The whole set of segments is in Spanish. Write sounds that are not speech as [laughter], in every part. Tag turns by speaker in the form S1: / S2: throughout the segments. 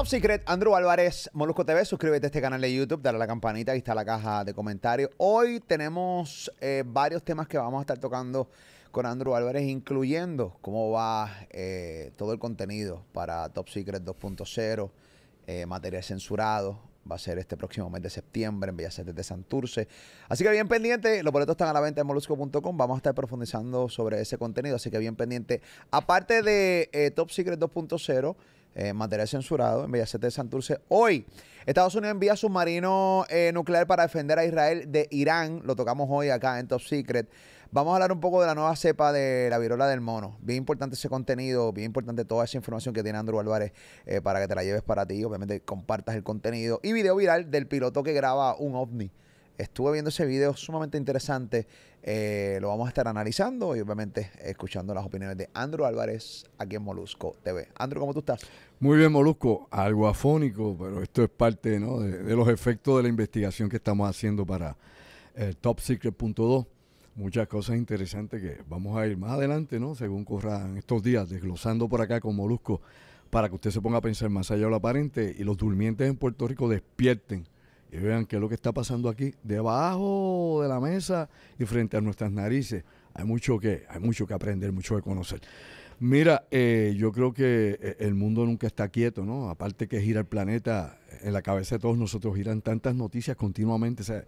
S1: Top Secret, Andrew Álvarez, Molusco TV, suscríbete a este canal de YouTube, dale a la campanita, aquí está la caja de comentarios. Hoy tenemos eh, varios temas que vamos a estar tocando con Andrew Álvarez, incluyendo cómo va eh, todo el contenido para Top Secret 2.0, eh, material censurado, va a ser este próximo mes de septiembre en Bellas Artes de Santurce. Así que bien pendiente, los boletos están a la venta en molusco.com, vamos a estar profundizando sobre ese contenido, así que bien pendiente. Aparte de Top Secret 2.0, eh, material censurado en Bellacete de Santurce. Hoy, Estados Unidos envía submarino eh, nuclear para defender a Israel de Irán. Lo tocamos hoy acá en Top Secret. Vamos a hablar un poco de la nueva cepa de la virola del mono. Bien importante ese contenido, bien importante toda esa información que tiene Andrew Álvarez eh, para que te la lleves para ti. Obviamente compartas el contenido. Y video viral del piloto que graba un ovni. Estuve viendo ese video sumamente interesante. Eh, lo vamos a estar analizando y obviamente escuchando las opiniones de Andrew Álvarez aquí en Molusco TV. Andrew, ¿cómo tú estás?
S2: Muy bien, Molusco. Algo afónico, pero esto es parte de, los efectos de la investigación que estamos haciendo para el eh, Top Secret.2. Muchas cosas interesantes que vamos a ir más adelante, ¿no? Según corran estos días, desglosando por acá con Molusco, para que usted se ponga a pensar más allá de lo aparente y los durmientes en Puerto Rico despierten y vean qué es lo que está pasando aquí, debajo de la mesa y frente a nuestras narices. Hay mucho que, hay mucho que aprender, mucho que conocer. Mira, eh, yo creo que eh, el mundo nunca está quieto, ¿no? Aparte que gira el planeta, en la cabeza de todos nosotros giran tantas noticias continuamente. O sea,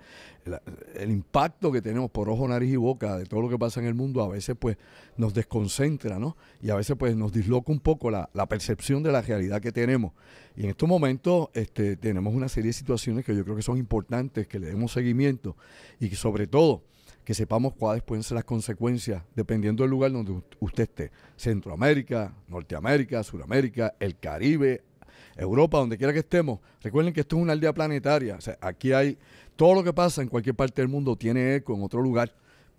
S2: el, impacto que tenemos por ojo, nariz y boca de todo lo que pasa en el mundo a veces pues nos desconcentra, ¿no? Y a veces pues nos disloca un poco la, percepción de la realidad que tenemos. Y en estos momentos este, tenemos una serie de situaciones que yo creo que son importantes, que le demos seguimiento y que sobre todo que sepamos cuáles pueden ser las consecuencias dependiendo del lugar donde usted esté. Centroamérica, Norteamérica, Sudamérica, el Caribe, Europa, donde quiera que estemos. Recuerden que esto es una aldea planetaria. O sea, aquí hay todo lo que pasa en cualquier parte del mundo tiene eco en otro lugar.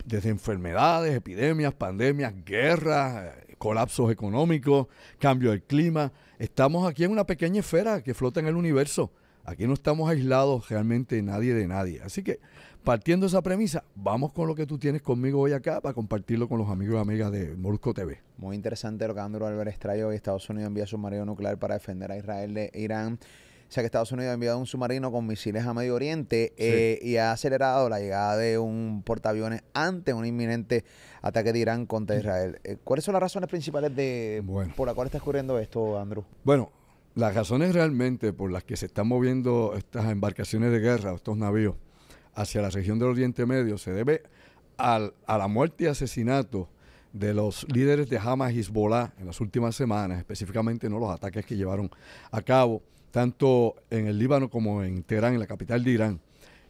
S2: Desde enfermedades, epidemias, pandemias, guerras, eh, colapsos económicos, cambio del clima. Estamos aquí en una pequeña esfera que flota en el universo. Aquí no estamos aislados realmente nadie de nadie. Así que Partiendo esa premisa, vamos con lo que tú tienes conmigo hoy acá para compartirlo con los amigos y amigas de Morusco TV.
S1: Muy interesante lo que Andrew Álvarez trae hoy. Estados Unidos envía submarino nuclear para defender a Israel de Irán. O sea que Estados Unidos ha enviado un submarino con misiles a Medio Oriente eh, y ha acelerado la llegada de un portaaviones ante un inminente ataque de Irán contra Israel. Eh, ¿Cuáles son las razones principales de por las cuales está ocurriendo esto, Andrew?
S2: Bueno, las razones realmente por las que se están moviendo estas embarcaciones de guerra, estos navíos, hacia la región del Oriente Medio se debe a la muerte y asesinato de los líderes de Hamas y Hezbollah en las últimas semanas, específicamente no los ataques que llevaron a cabo tanto en el Líbano como en Teherán, en la capital de Irán.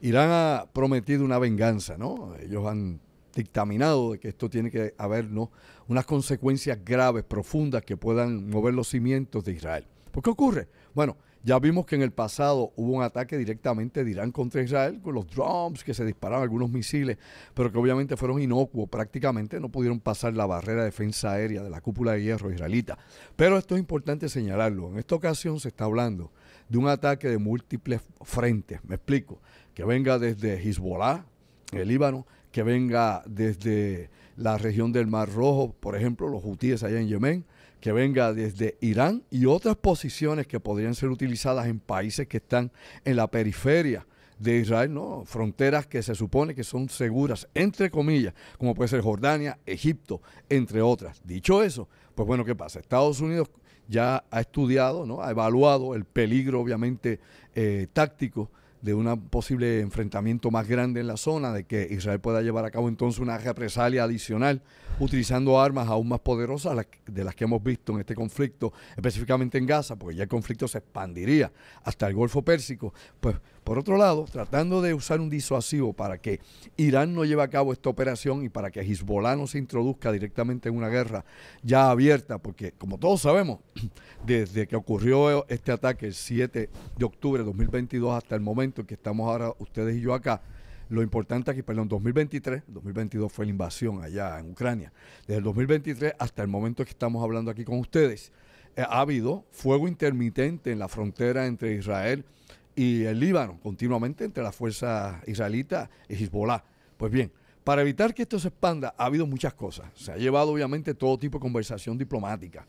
S2: Irán ha prometido una venganza, ¿no? Ellos han dictaminado de que esto tiene que haber ¿no? unas consecuencias graves, profundas, que puedan mover los cimientos de Israel. ¿Por pues, qué ocurre? Bueno, ya vimos que en el pasado hubo un ataque directamente de Irán contra Israel con los drones que se dispararon algunos misiles, pero que obviamente fueron inocuos, prácticamente no pudieron pasar la barrera de defensa aérea de la cúpula de hierro israelita. Pero esto es importante señalarlo. En esta ocasión se está hablando de un ataque de múltiples frentes, me explico, que venga desde Hezbollah, el Líbano, que venga desde la región del Mar Rojo, por ejemplo, los hutíes allá en Yemen, que venga desde Irán y otras posiciones que podrían ser utilizadas en países que están en la periferia de Israel, no, fronteras que se supone que son seguras, entre comillas, como puede ser Jordania, Egipto, entre otras. Dicho eso, pues bueno, ¿qué pasa? Estados Unidos ya ha estudiado, ¿no? ha evaluado el peligro, obviamente, eh, táctico de un posible enfrentamiento más grande en la zona, de que Israel pueda llevar a cabo entonces una represalia adicional utilizando armas aún más poderosas de las que hemos visto en este conflicto, específicamente en Gaza, porque ya el conflicto se expandiría hasta el Golfo Pérsico, pues por otro lado, tratando de usar un disuasivo para que Irán no lleve a cabo esta operación y para que Hezbollah no se introduzca directamente en una guerra ya abierta, porque como todos sabemos, [clears throat] desde que ocurrió este ataque el 7 de octubre de 2022 hasta el momento en que estamos ahora ustedes y yo acá, lo importante aquí, perdón, 2023, 2022 fue la invasión allá en Ucrania. Desde el 2023 hasta el momento que estamos hablando aquí con ustedes, eh, ha habido fuego intermitente en la frontera entre Israel y y el Líbano, continuamente entre las fuerzas israelitas y Hezbollah. Pues bien, para evitar que esto se expanda ha habido muchas cosas. Se ha llevado obviamente todo tipo de conversación diplomática.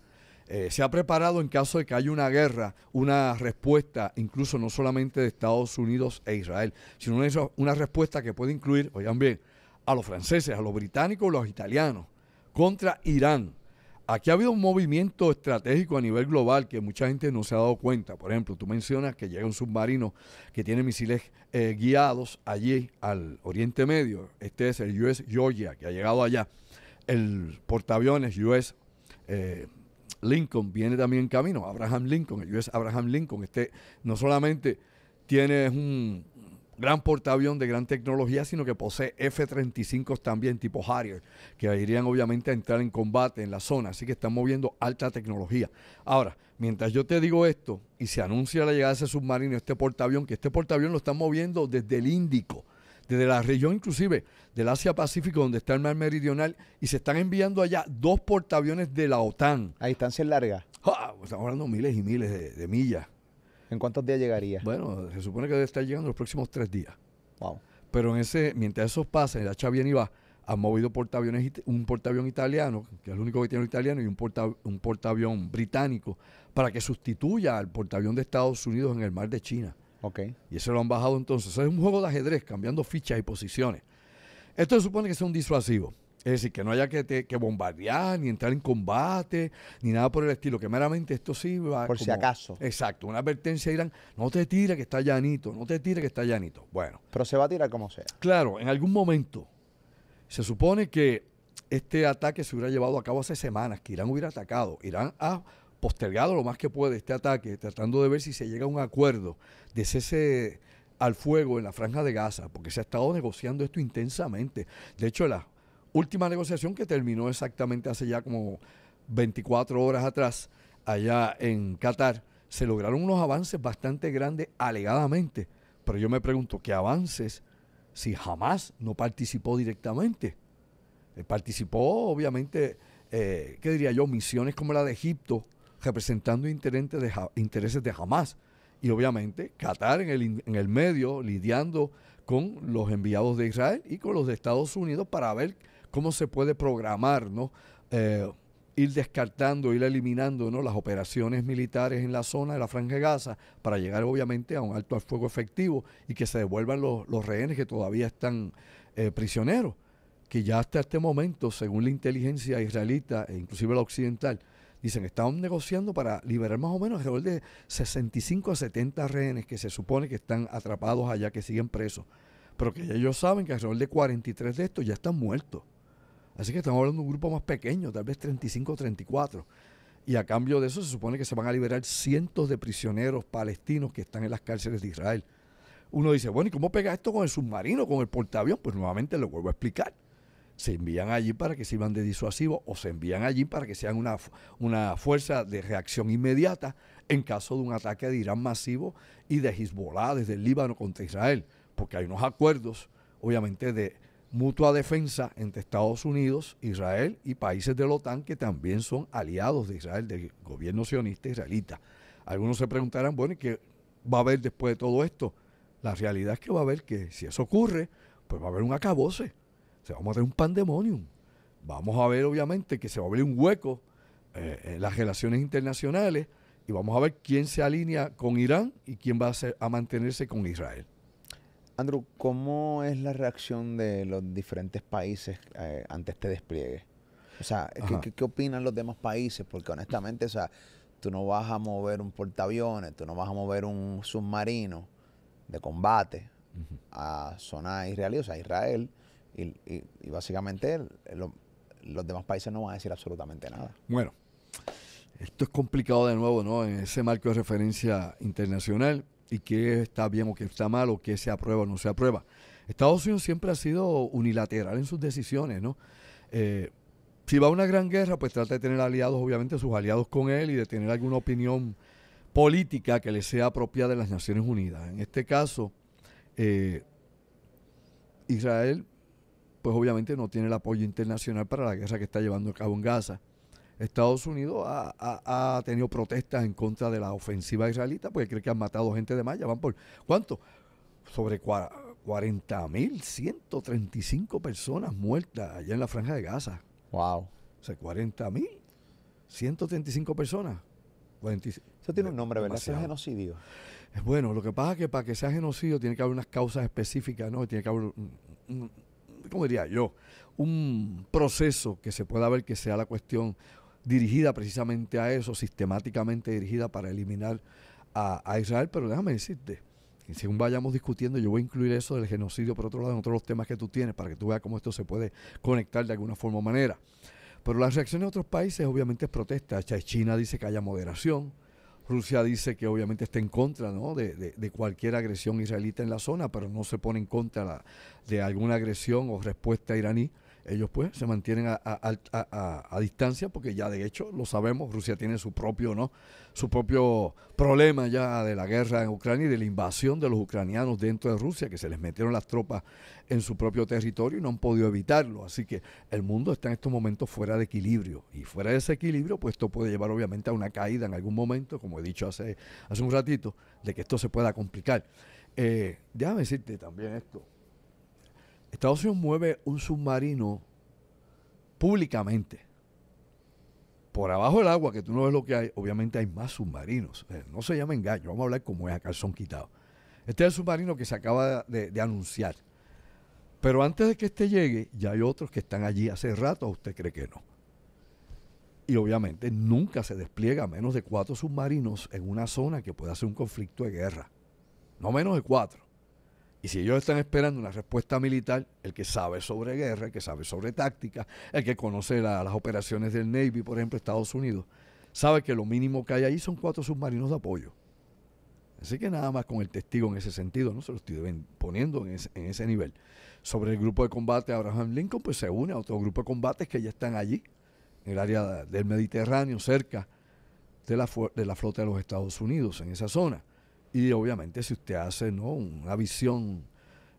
S2: Eh, se ha preparado en caso de que haya una guerra, una respuesta, incluso no solamente de Estados Unidos e Israel, sino una, una respuesta que puede incluir, oigan bien, a los franceses, a los británicos, a los italianos, contra Irán Aquí ha habido un movimiento estratégico a nivel global que mucha gente no se ha dado cuenta. Por ejemplo, tú mencionas que llega un submarino que tiene misiles eh, guiados allí al Oriente Medio. Este es el US Georgia, que ha llegado allá. El portaaviones US eh, Lincoln viene también en camino. Abraham Lincoln, el US Abraham Lincoln. Este no solamente tiene un gran portaavión de gran tecnología, sino que posee F-35 también tipo Harrier, que irían obviamente a entrar en combate en la zona, así que están moviendo alta tecnología. Ahora, mientras yo te digo esto y se anuncia la llegada de ese submarino, este portaavión, que este portaavión lo están moviendo desde el Índico, desde la región inclusive del Asia-Pacífico, donde está el mar meridional, y se están enviando allá dos portaaviones de la OTAN. A distancia larga. Ah, estamos hablando miles y miles de millas ¿En cuántos días llegaría? Bueno, se supone que debe estar llegando los próximos tres días. Wow. Pero en ese, mientras eso pasa, el hacha y va, ha movido portaaviones, un portaavión italiano, que es el único que tiene italiano, y un, porta, un portaavión británico, para que sustituya al portaavión de Estados Unidos en el mar de China. Okay. Y eso lo han bajado entonces. es un juego de ajedrez, cambiando fichas y posiciones. Esto se supone que es un disuasivo. Es decir, que no haya que, bombardear, ni entrar en combate, ni nada por el estilo, que meramente esto sí va Por si acaso. Exacto, una advertencia a Irán, no te tires que está llanito, no te tires que está llanito.
S1: Bueno. Pero se va a tirar como sea.
S2: Claro, en algún momento. Se supone que este ataque se hubiera llevado a cabo hace semanas, que Irán hubiera atacado. Irán ha postergado lo más que puede este ataque, tratando de ver si se llega a un acuerdo de cese al fuego en la franja de Gaza, porque se ha estado negociando esto intensamente. De hecho, la última negociación que terminó exactamente hace ya como 24 horas atrás, allá en Qatar, se lograron unos avances bastante grandes alegadamente. Pero yo me pregunto, ¿qué avances si jamás no participó directamente? Eh, participó, obviamente, eh, ¿qué diría yo? Misiones como la de Egipto, representando intereses de, intereses Y obviamente Qatar en el, en el medio, lidiando con los enviados de Israel y con los de Estados Unidos para ver cómo se puede programar, ¿no? Eh, ir descartando, ir eliminando ¿no? las operaciones militares en la zona de la Franja de Gaza para llegar obviamente a un alto al fuego efectivo y que se devuelvan los, rehenes que todavía están eh, prisioneros, que ya hasta este momento, según la inteligencia israelita e inclusive la occidental, dicen, que están negociando para liberar más o menos alrededor de 65 a 70 rehenes que se supone que están atrapados allá, que siguen presos, pero que ellos saben que alrededor de 43 de estos ya están muertos. Así que estamos hablando de un grupo más pequeño, tal vez 35 o 34. Y a cambio de eso se supone que se van a liberar cientos de prisioneros palestinos que están en las cárceles de Israel. Uno dice, bueno, ¿y cómo pega esto con el submarino, con el portaavión? Pues nuevamente lo vuelvo a explicar. Se envían allí para que sirvan de disuasivo o se envían allí para que sean una, una fuerza de reacción inmediata en caso de un ataque de Irán masivo y de Hezbollah desde el Líbano contra Israel. Porque hay unos acuerdos, obviamente, de, mutua defensa entre Estados Unidos, Israel y países de la OTAN que también son aliados de Israel, del gobierno sionista israelita. Algunos se preguntarán, bueno, ¿y qué va a haber después de todo esto? La realidad es que va a haber que, si eso ocurre, pues va a haber un acabose, se va a tener un pandemonium. Vamos a ver, obviamente, que se va a abrir un hueco eh, en las relaciones internacionales y vamos a ver quién se alinea con Irán y quién va a, ser, a mantenerse
S1: con Israel. Andrew, ¿cómo es la reacción de los diferentes países eh, ante este despliegue? O sea, ¿qué, opinan los demás países? Porque honestamente, o sea, tú no vas a mover un portaaviones, tú no vas a mover un submarino de combate a zona israelí, o sea, Israel, y, básicamente los demás países no van a decir absolutamente nada.
S2: Bueno, esto es complicado de nuevo, ¿no? En ese marco de referencia internacional y qué está bien o qué está mal o qué se aprueba o no se aprueba. Estados Unidos siempre ha sido unilateral en sus decisiones, ¿no? Eh, si va a una gran guerra, pues trata de tener aliados, obviamente sus aliados con él y de tener alguna opinión política que le sea propia de las Naciones Unidas. En este caso, eh, Israel, pues obviamente no tiene el apoyo internacional para la guerra que está llevando a cabo en Gaza. Estados Unidos ha, tenido protestas en contra de la ofensiva israelita porque cree que han matado gente de más. van por. ¿Cuánto? Sobre 40.135 personas muertas allá en la Franja de Gaza. ¡Wow! O sea, 40.135 personas. Eso tiene un nombre, ¿verdad? es genocidio. Bueno, lo que pasa es que para que sea genocidio tiene que haber unas causas específicas, ¿no? Tiene que haber. ¿Cómo diría yo? Un proceso que se pueda ver que sea la cuestión dirigida precisamente a eso, sistemáticamente dirigida para eliminar a, Israel, pero déjame decirte, y según vayamos discutiendo, yo voy a incluir eso del genocidio, por otro lado, en otros temas que tú tienes, para que tú veas cómo esto se puede conectar de alguna forma o manera. Pero las reacciones de otros países obviamente es protesta. China dice que haya moderación. Rusia dice que obviamente está en contra ¿no? de, cualquier agresión israelita en la zona, pero no se pone en contra de alguna agresión o respuesta iraní ellos pues se mantienen a, distancia porque ya de hecho lo sabemos, Rusia tiene su propio, ¿no? su propio problema ya de la guerra en Ucrania y de la invasión de los ucranianos dentro de Rusia, que se les metieron las tropas en su propio territorio y no han podido evitarlo. Así que el mundo está en estos momentos fuera de equilibrio y fuera de ese equilibrio pues esto puede llevar obviamente a una caída en algún momento, como he dicho hace, hace un ratito, de que esto se pueda complicar. Eh, déjame decirte también esto. Estados Unidos mueve un submarino públicamente. Por abajo del agua, que tú no ves lo que hay, obviamente hay más submarinos. Eh, no se llama engaño, vamos a hablar como es acá, son quitados. Este es el submarino que se acaba de, de anunciar. Pero antes de que este llegue, ya hay otros que están allí hace rato, usted cree que no. Y obviamente nunca se despliega menos de cuatro submarinos en una zona que pueda ser un conflicto de guerra. No menos de cuatro. Y si ellos están esperando una respuesta militar, el que sabe sobre guerra, el que sabe sobre táctica, el que conoce las operaciones del Navy, por ejemplo, Estados Unidos, sabe que lo mínimo que hay ahí son cuatro submarinos de apoyo. Así que nada más con el testigo en ese sentido, no se lo estoy poniendo en ese, nivel. Sobre el grupo de combate Abraham Lincoln, pues se une a otro grupo de combates que ya están allí, en el área del Mediterráneo, cerca de de la flota de los Estados Unidos, en esa zona. Y obviamente si usted hace una visión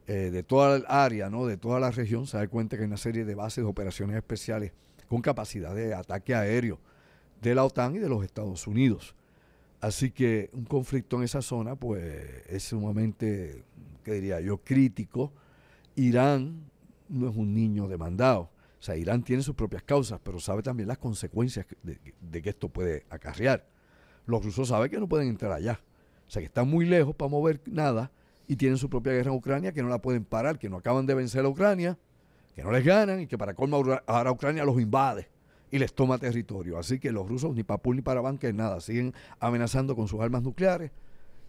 S2: eh, de toda el área, ¿no? de toda la región, se da cuenta que hay una serie de bases de operaciones especiales con capacidad de ataque aéreo de la OTAN y de los Estados Unidos. Así que un conflicto en esa zona pues es sumamente, ¿qué diría yo?, crítico. Irán no es un niño demandado. O sea, Irán tiene sus propias causas, pero sabe también las consecuencias de, de que esto puede acarrear. Los rusos saben que no pueden entrar allá o sea, que están muy lejos para mover nada y tienen su propia guerra en Ucrania que no la pueden parar, que no acaban de vencer a Ucrania, que no les ganan y que para colmo ahora Ucrania los invade y les toma territorio. Así que los rusos ni para pul ni para banca nada, siguen amenazando con sus armas nucleares,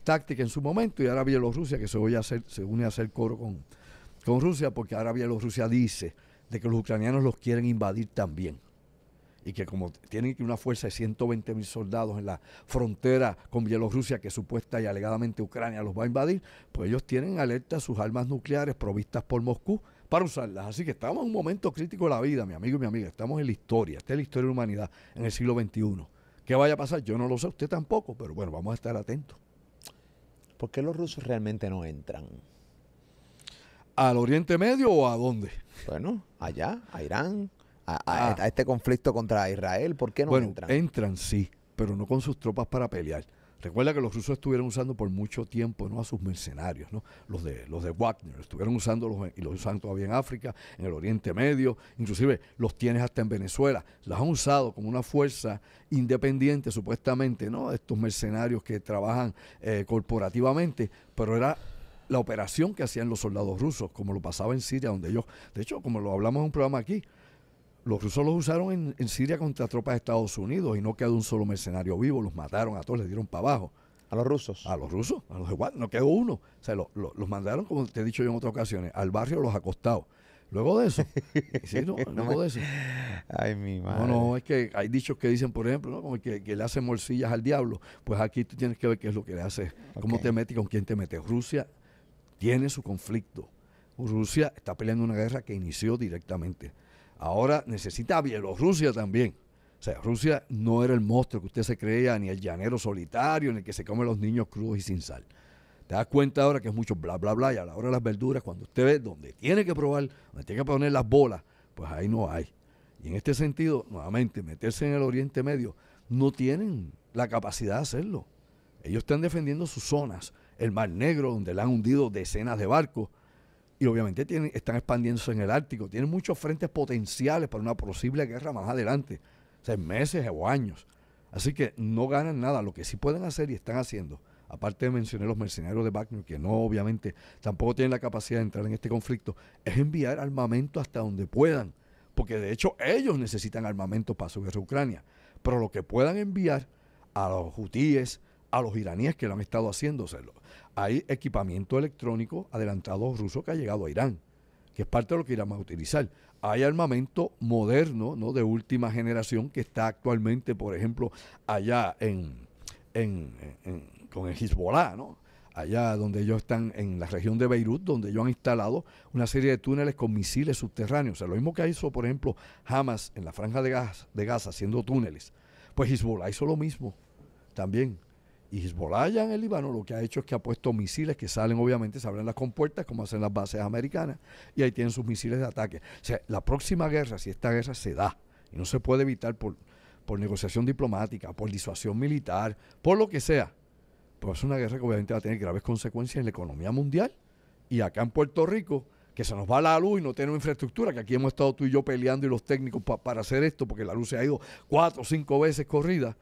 S2: táctica en su momento y ahora Bielorrusia que se, voy a hacer, se une a hacer coro con, con Rusia porque ahora Bielorrusia dice de que los ucranianos los quieren invadir también y que como tienen una fuerza de 120 mil soldados en la frontera con Bielorrusia, que supuesta y alegadamente Ucrania los va a invadir, pues ellos tienen alerta sus armas nucleares provistas por Moscú para usarlas. Así que estamos en un momento crítico de la vida, mi amigo y mi amiga. Estamos en la historia, esta es la historia de la humanidad en el siglo XXI. ¿Qué vaya a pasar? Yo no lo sé, usted tampoco, pero bueno, vamos a estar atentos. ¿Por qué los rusos realmente
S1: no entran? ¿Al Oriente Medio o a dónde? Bueno, allá, a Irán, Ah. a, este conflicto contra Israel? ¿Por qué no entran? Entran, sí,
S2: pero no con sus tropas para pelear. Recuerda que los rusos estuvieron usando por mucho tiempo ¿no? a sus mercenarios, ¿no? los, de, los de Wagner, estuvieron los y los usan todavía en África, en el Oriente Medio, inclusive los tienes hasta en Venezuela. Las han usado como una fuerza independiente, supuestamente, ¿no? estos mercenarios que trabajan eh, corporativamente, pero era la operación que hacían los soldados rusos, como lo pasaba en Siria, donde ellos, de hecho, como lo hablamos en un programa aquí, los rusos los usaron en, Siria contra tropas de Estados Unidos y no quedó un solo mercenario vivo, los mataron a todos, les dieron para abajo. ¿A los rusos? A los rusos, a los igual, no quedó uno. O sea, los mandaron, como te he dicho yo en otras ocasiones, al barrio los acostados. Luego de eso, [laughs] no, luego de eso. Ay, mi madre. No, no, es que hay dichos que dicen, por ejemplo, ¿no? como que, le hacen morcillas al diablo. Pues aquí tú tienes que ver qué es lo que le hace. cómo te metes y con quién te metes. Rusia tiene su conflicto. Rusia está peleando una guerra que inició directamente. Ahora necesita Bielorrusia también. O sea, Rusia no era el monstruo que usted se creía, ni el llanero solitario, en el que se comen los niños crudos y sin sal. Te das cuenta ahora que es mucho bla, bla, bla, y a la hora de las verduras, cuando usted ve donde tiene que probar, donde tiene que poner las bolas, pues ahí no hay. Y en este sentido, nuevamente, meterse en el Oriente Medio, no tienen la capacidad de hacerlo. Ellos están defendiendo sus zonas, el Mar Negro, donde le han hundido decenas de barcos, y obviamente están expandiéndose en el Ártico. Tienen muchos frentes potenciales para una posible guerra más adelante, o meses o años. Así que no ganan nada. Lo que sí pueden hacer y están haciendo, aparte de mencionar los mercenarios de Wagner, que no, obviamente, tampoco tienen la capacidad de entrar en este conflicto, es enviar armamento hasta donde puedan. Porque de hecho ellos necesitan armamento para su guerra a Ucrania. Pero lo que puedan enviar a los hutíes, a los iraníes que lo han estado haciendo, hay equipamiento electrónico adelantado ruso que ha llegado a Irán, que es parte de lo que Irán va a utilizar. Hay armamento moderno, ¿no? De última generación que está actualmente, por ejemplo, allá en, con el Hezbollah, ¿no? allá donde ellos están, en la región de Beirut, donde ellos han instalado una serie de túneles con misiles subterráneos. O sea, lo mismo que hizo, por ejemplo, Hamas en la franja de Gaza, de Gaza haciendo túneles. Pues Hezbollah hizo lo mismo también. Y Hezbollah ya en el Líbano lo que ha hecho es que ha puesto misiles que salen, obviamente, se abren las compuertas, como hacen las bases americanas, y ahí tienen sus misiles de ataque. O sea, la próxima guerra, si esta guerra se da, y no se puede evitar por, por negociación diplomática, por disuasión militar, por lo que sea, pues es una guerra que obviamente va a tener graves consecuencias en la economía mundial. Y acá en Puerto Rico, que se nos va la luz y no tenemos infraestructura, que aquí hemos estado tú y yo peleando y los técnicos para hacer esto, porque la luz se ha ido cuatro o cinco veces corrida,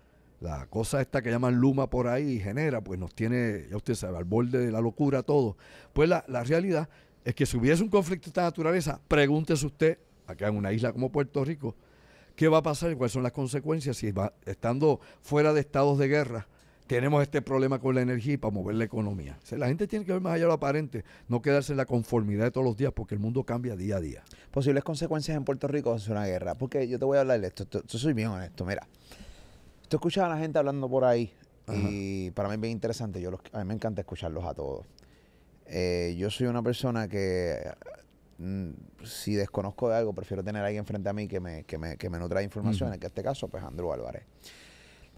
S2: la cosa esta que llaman Luma por ahí genera, pues nos tiene, ya usted sabe, al borde de la locura todo. Pues la, realidad es que si hubiese un conflicto de esta naturaleza, pregúntese usted, acá en una isla como Puerto Rico, ¿qué va a pasar y cuáles son las consecuencias si estando fuera de estados de guerra? Tenemos este problema con la energía para mover la economía. la gente tiene que ver más
S1: allá de lo aparente, no quedarse en la conformidad de todos los días porque el mundo cambia día a día. Posibles consecuencias en Puerto Rico es una guerra, porque yo te voy a hablar de esto, yo soy bien honesto, mira. Tú escuchas a la gente hablando por ahí y para mí es bien interesante. Yo a mí me encanta escucharlos a todos. Eh, yo soy una persona que mm, si desconozco de algo, prefiero tener a alguien frente a mí que me, que me, que nutra de información, en este caso, pues Andrew Álvarez.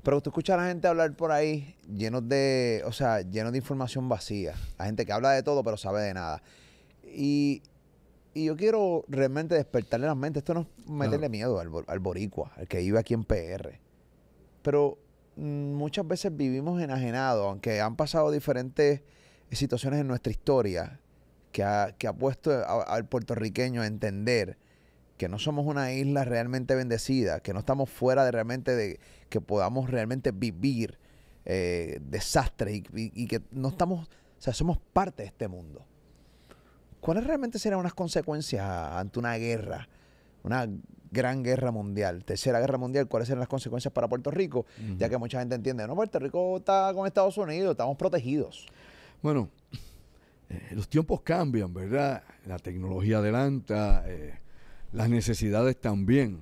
S1: Pero tú escuchas a la gente hablar por ahí llenos de, o sea, llenos de información vacía. La gente que habla de todo pero sabe de nada. Y, yo quiero realmente despertarle la mente, Esto no es meterle miedo al, al boricua, al que vive aquí en PR pero mm, muchas veces vivimos enajenados, aunque han pasado diferentes situaciones en nuestra historia que ha, puesto al puertorriqueño a entender que no somos una isla realmente bendecida, que no estamos fuera de realmente de que podamos realmente vivir eh, desastres y, que no estamos, o sea, somos parte de este mundo. ¿Cuáles realmente serían unas consecuencias ante una guerra una gran guerra mundial, tercera guerra mundial, cuáles serán las consecuencias para Puerto Rico, ya que mucha gente entiende, no, Puerto Rico está con Estados Unidos, estamos protegidos.
S2: Bueno, eh, los tiempos cambian, ¿verdad? La tecnología adelanta, eh, las necesidades también,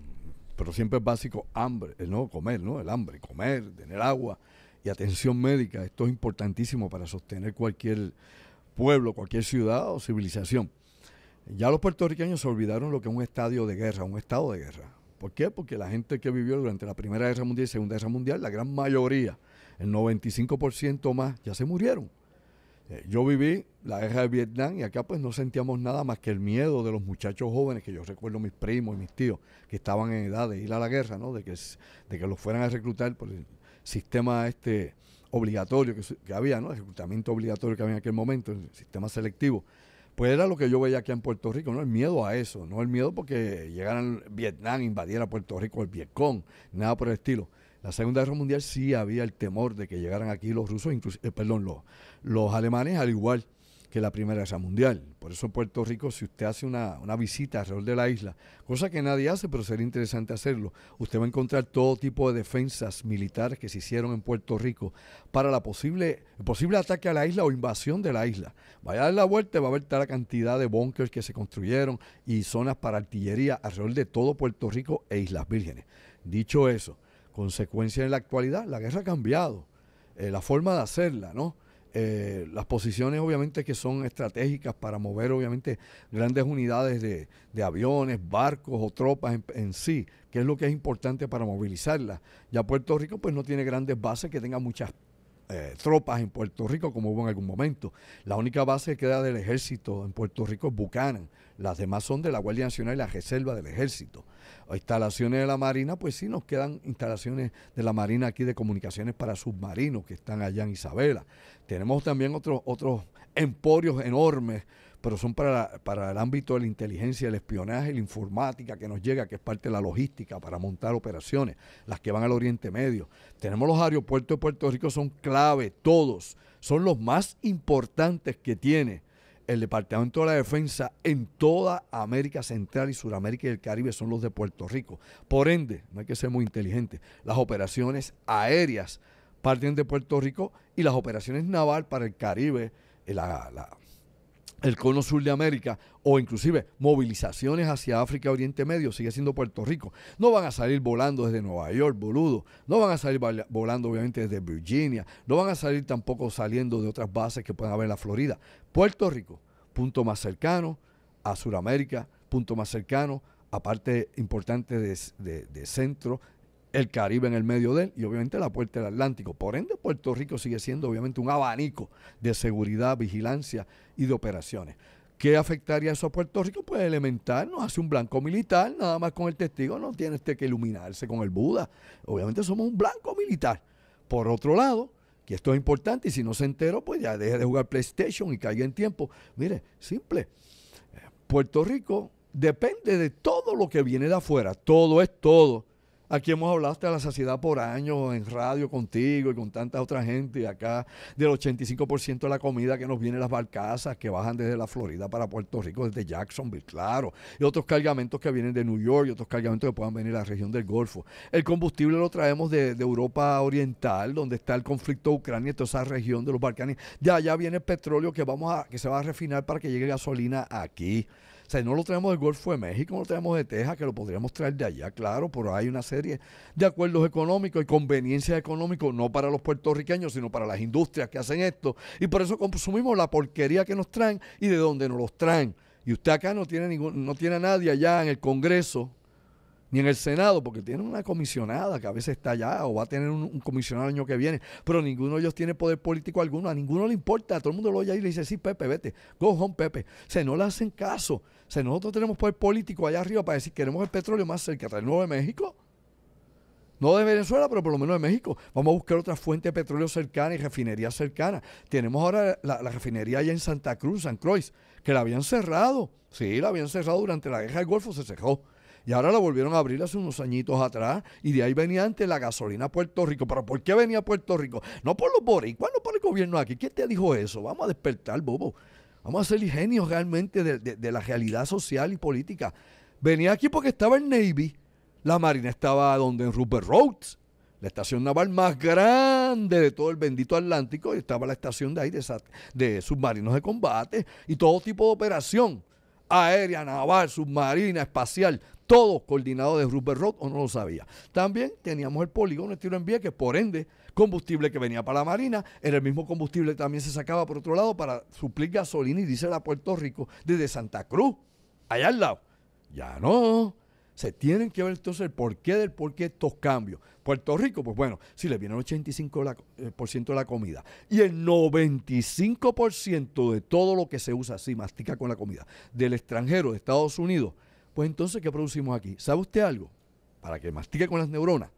S2: pero siempre es básico hambre, el eh, no comer, ¿no? El hambre, comer, tener agua y atención médica, esto es importantísimo para sostener cualquier pueblo, cualquier ciudad o civilización. Ya los puertorriqueños se olvidaron lo que es un estadio de guerra, un estado de guerra. ¿Por qué? Porque la gente que vivió durante la Primera Guerra Mundial y Segunda Guerra Mundial, la gran mayoría, el 95% más, ya se murieron. Eh, yo viví la guerra de Vietnam y acá pues no sentíamos nada más que el miedo de los muchachos jóvenes, que yo recuerdo mis primos y mis tíos, que estaban en edad de ir a la guerra, ¿no? De que, de que los fueran a reclutar por el sistema este obligatorio que, había, ¿no? El reclutamiento obligatorio que había en aquel momento, el sistema selectivo. Pues era lo que yo veía aquí en Puerto Rico, ¿no? El miedo a eso, no el miedo porque llegaran Vietnam, invadiera Puerto Rico el Vietcong, nada por el estilo. La Segunda Guerra Mundial sí había el temor de que llegaran aquí los rusos, eh, perdón, los alemanes al igual que la Primera Guerra Mundial. Por eso Puerto Rico, si usted hace una, visita alrededor de la isla, cosa que nadie hace, pero sería interesante hacerlo, usted va a encontrar todo tipo de defensas militares que se hicieron en Puerto Rico para la posible, el posible ataque a la isla o invasión de la isla. Vaya a dar la vuelta y va a ver la cantidad de bunkers que se construyeron y zonas para artillería alrededor de todo Puerto Rico e Islas Vírgenes. Dicho eso, consecuencia en la actualidad, la guerra ha cambiado, eh, la forma de hacerla, ¿no? Eh, las posiciones obviamente que son estratégicas para mover obviamente grandes unidades de, aviones, barcos o tropas en, sí, que es lo que es importante para movilizarlas. Ya Puerto Rico pues no tiene grandes bases que tengan muchas eh, tropas en Puerto Rico como hubo en algún momento. La única base que queda del ejército en Puerto Rico es Buchanan. Las demás son de la Guardia Nacional y la Reserva del Ejército. Instalaciones de la Marina, pues sí, nos quedan instalaciones de la Marina aquí de comunicaciones para submarinos que están allá en Isabela. Tenemos también otros otros emporios enormes pero son para, para el ámbito de la inteligencia, el espionaje, la informática que nos llega, que es parte de la logística para montar operaciones, las que van al Oriente Medio. Tenemos los aeropuertos de Puerto Rico, son clave, todos, son los más importantes que tiene el Departamento de la Defensa en toda América Central y Suramérica y el Caribe son los de Puerto Rico. Por ende, no hay que ser muy inteligente, las operaciones aéreas parten de Puerto Rico y las operaciones naval para el Caribe, eh, la, la, el cono sur de América o inclusive movilizaciones hacia África, Oriente Medio, sigue siendo Puerto Rico. No van a salir volando desde Nueva York, boludo. No van a salir volando obviamente desde Virginia. No van a salir tampoco saliendo de otras bases que puedan haber en la Florida. Puerto Rico, punto más cercano a Sudamérica, punto más cercano a parte importante de, de, de centro el Caribe en el medio de él y obviamente la puerta del Atlántico. Por ende, Puerto Rico sigue siendo obviamente un abanico de seguridad, vigilancia y de operaciones. ¿Qué afectaría eso a Puerto Rico? Pues elemental, nos hace un blanco militar, nada más con el testigo, no tiene este que iluminarse con el Buda. Obviamente somos un blanco militar. Por otro lado, que esto es importante, y si no se enteró, pues ya deje de jugar PlayStation y caiga en tiempo. Mire, simple. Eh, Puerto Rico depende de todo lo que viene de afuera, todo es todo Aquí hemos hablado hasta la saciedad por año en radio contigo y con tanta otra gente acá del 85% de la comida que nos viene las barcazas que bajan desde la Florida para Puerto Rico, desde Jacksonville, claro, y otros cargamentos que vienen de New York y otros cargamentos que puedan venir de la región del Golfo. El combustible lo traemos de, Europa Oriental, donde está el conflicto de Ucrania y toda esa región de los Balcanes. De allá viene el petróleo que, vamos a, que se va a refinar para que llegue gasolina aquí no lo traemos del Golfo de México, no lo tenemos de Texas, que lo podríamos traer de allá, claro, pero hay una serie de acuerdos económicos y conveniencias económicas, no para los puertorriqueños, sino para las industrias que hacen esto. Y por eso consumimos la porquería que nos traen y de dónde nos los traen. Y usted acá no tiene, ningún, no tiene a nadie allá en el Congreso ni en el Senado, porque tiene una comisionada que a veces está allá o va a tener un, comisionado el año que viene, pero ninguno de ellos tiene poder político alguno, a ninguno le importa, a todo el mundo lo oye y le dice, sí, Pepe, vete, go home, Pepe. se no le hacen caso. O nosotros tenemos poder político allá arriba para decir, queremos el petróleo más cerca, del Nuevo de México. No de Venezuela, pero por lo menos de México. Vamos a buscar otra fuente de petróleo cercana y refinería cercana. Tenemos ahora la, la refinería allá en Santa Cruz, San Croix, que la habían cerrado. Sí, la habían cerrado durante la guerra del Golfo, se cerró. Y ahora la volvieron a abrir hace unos añitos atrás y de ahí venía antes la gasolina a Puerto Rico. ¿Pero por qué venía a Puerto Rico? No por los boricuas, no por el gobierno aquí. ¿Quién te dijo eso? Vamos a despertar, bobo. Vamos a ser ingenios realmente de, la realidad social y política. Venía aquí porque estaba el Navy. La Marina estaba donde en Rupert Roads, la estación naval más grande de todo el bendito Atlántico, y estaba la estación de ahí de, de submarinos de combate y todo tipo de operación aérea, naval, submarina, espacial todo coordinado de Rupert Road o no lo sabía. También teníamos el polígono de tiro en vía, que por ende, combustible que venía para la Marina, era el mismo combustible que también se sacaba por otro lado para suplir gasolina y dice a Puerto Rico desde Santa Cruz, allá al lado. Ya no. Se tienen que ver entonces el porqué del porqué estos cambios. Puerto Rico, pues bueno, si le viene el 85% eh, de la comida y el 95% de todo lo que se usa, así mastica con la comida, del extranjero, de Estados Unidos, pues entonces, ¿qué producimos aquí? ¿Sabe usted algo? Para que mastique con las neuronas.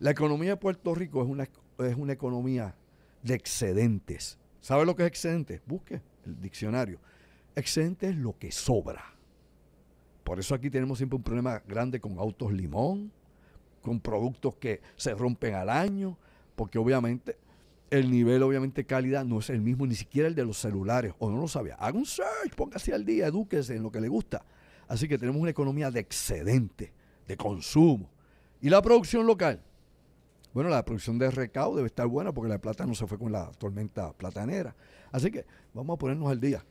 S2: La economía de Puerto Rico es una, es una economía de excedentes. ¿Sabe lo que es excedente? Busque el diccionario. Excedente es lo que sobra. Por eso aquí tenemos siempre un problema grande con autos limón, con productos que se rompen al año, porque obviamente el nivel obviamente calidad no es el mismo, ni siquiera el de los celulares, o no lo sabía. Haga un search, póngase al día, edúquese en lo que le gusta. Así que tenemos una economía de excedente, de consumo. ¿Y la producción local? Bueno, la producción de recao debe estar buena porque la plata no se fue con la tormenta platanera. Así que vamos a ponernos al día.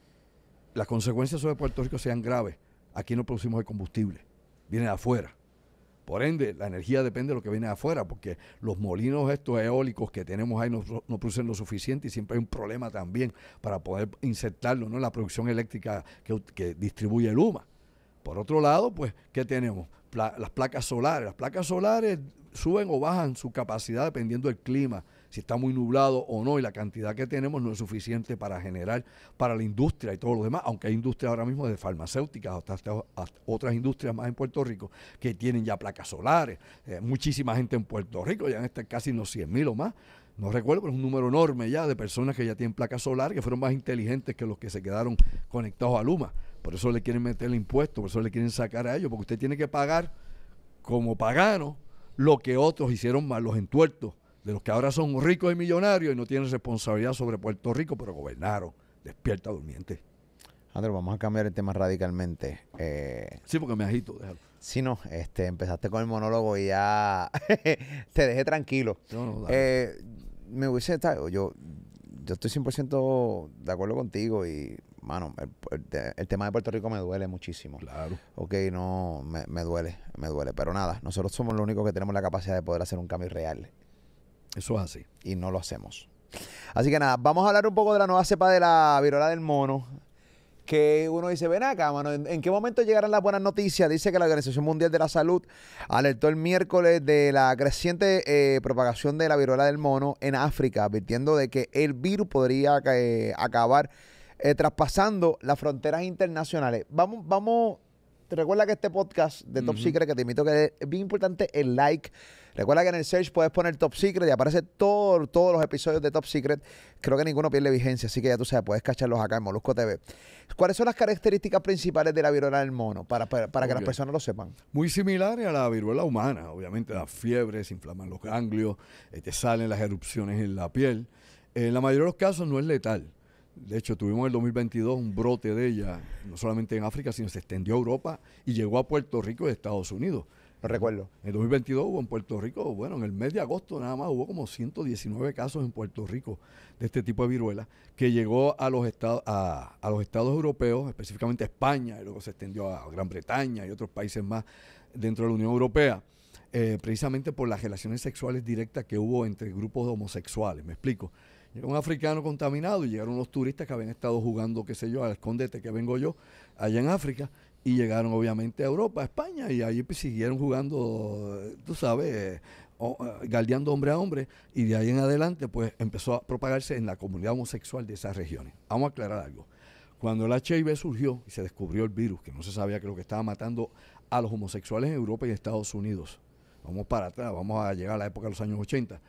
S2: Las consecuencias sobre Puerto Rico sean graves. Aquí no producimos el combustible, viene de afuera. Por ende, la energía depende de lo que viene de afuera, porque los molinos estos eólicos que tenemos ahí no, producen lo suficiente y siempre hay un problema también para poder insertarlo en la producción eléctrica que, que distribuye el UMA. Por otro lado, pues, ¿qué tenemos? las placas solares. Las placas solares suben o bajan su capacidad dependiendo del clima, si está muy nublado o no, y la cantidad que tenemos no es suficiente para generar para la industria y todo lo demás, aunque hay industria ahora mismo de farmacéuticas, hasta, otras industrias más en Puerto Rico que tienen ya placas solares, eh, muchísima gente en Puerto Rico, ya en este casi unos 100.000 o más, no recuerdo, pero es un número enorme ya de personas que ya tienen placas solares, que fueron más inteligentes que los que se quedaron conectados a Luma. Por eso le quieren meter el impuesto, por eso le quieren sacar a ellos, porque usted tiene que pagar como pagano lo que otros hicieron mal, los entuertos, de los que ahora son ricos y millonarios y no tienen responsabilidad sobre Puerto Rico, pero gobernaron. Despierta,
S1: durmiente. Andrés, vamos a cambiar el tema radicalmente. Eh. sí, porque me agito, déjalo. Sí, no, este, empezaste con el monólogo y ya [laughs] te dejé tranquilo. No, no, eh, me hubiese estado, yo, yo estoy 100% de acuerdo contigo y mano, el, tema de Puerto Rico me duele muchísimo. Claro. Ok, no, me, duele, me duele. Pero nada, nosotros somos los únicos que tenemos la capacidad de poder hacer un cambio real. Eso es así. Y no lo hacemos. Así que nada, vamos a hablar un poco de la nueva cepa de la virola del mono. Que uno dice, ven acá, mano, ¿en, qué momento llegarán las buenas noticias? Dice que la Organización Mundial de la Salud alertó el miércoles de la creciente eh, propagación de la viruela del mono en África, advirtiendo de que el virus podría eh, acabar eh, traspasando las fronteras internacionales. Vamos, vamos, recuerda que este podcast de Top Secret, que te invito que es bien importante el like. Recuerda que en el search puedes poner Top Secret y aparece todos los episodios de Top Secret. Creo que ninguno pierde vigencia, así que ya tú sabes, puedes cacharlos acá en Molusco TV. ¿Cuáles son las características principales de la viruela del mono para, para, que las personas lo sepan?
S2: Muy similares a la viruela humana, obviamente las fiebres, inflaman los ganglios, eh, te salen las erupciones en la piel. En la mayoría de los casos no es letal de hecho, tuvimos en el 2022 un brote de ella, no solamente en África, sino se extendió a Europa y llegó a Puerto Rico y Estados Unidos. Lo recuerdo. En el 2022 hubo en Puerto Rico, bueno, en el mes de agosto nada más hubo como 119 casos en Puerto Rico de este tipo de viruela que llegó a los, estados, a, los estados europeos, específicamente a España, y luego se extendió a Gran Bretaña y otros países más dentro de la Unión Europea. Eh, precisamente por las relaciones sexuales directas que hubo entre grupos homosexuales, me explico un africano contaminado y llegaron los turistas que habían estado jugando, qué sé yo, al escondete que vengo yo, allá en África, y llegaron obviamente a Europa, a España, y ahí pues, siguieron jugando, tú sabes, eh, galdeando hombre a hombre, y de ahí en adelante pues empezó a propagarse en la comunidad homosexual de esas regiones. Vamos a aclarar algo. Cuando el HIV surgió y se descubrió el virus, que no se sabía que lo que estaba matando a los homosexuales en Europa y Estados Unidos, vamos para atrás, vamos a llegar a la época de los años 80,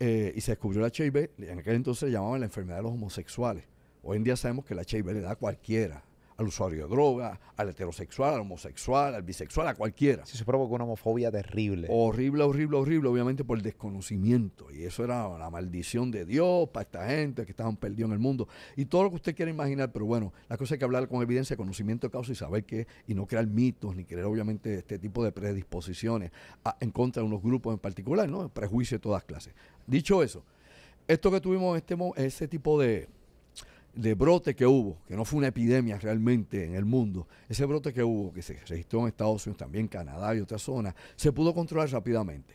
S2: eh, y se descubrió el HIV, en aquel entonces se llamaban la enfermedad de los homosexuales. Hoy en día sabemos que el HIV le da a cualquiera, al usuario de droga, al heterosexual, al homosexual, al bisexual, a cualquiera.
S1: Sí, se provoca una homofobia terrible.
S2: Horrible, horrible, horrible, obviamente por el desconocimiento. Y eso era la maldición de Dios para esta gente que estaban perdidos en el mundo. Y todo lo que usted quiera imaginar, pero bueno, la cosa es que hablar con evidencia, conocimiento de causa y saber qué, y no crear mitos, ni crear obviamente este tipo de predisposiciones en contra de unos grupos en particular, ¿no? Prejuicio de todas clases. Dicho eso, esto que tuvimos, este, ese tipo de de brote que hubo, que no fue una epidemia realmente en el mundo, ese brote que hubo, que se registró en Estados Unidos, también Canadá y otras zonas, se pudo controlar rápidamente.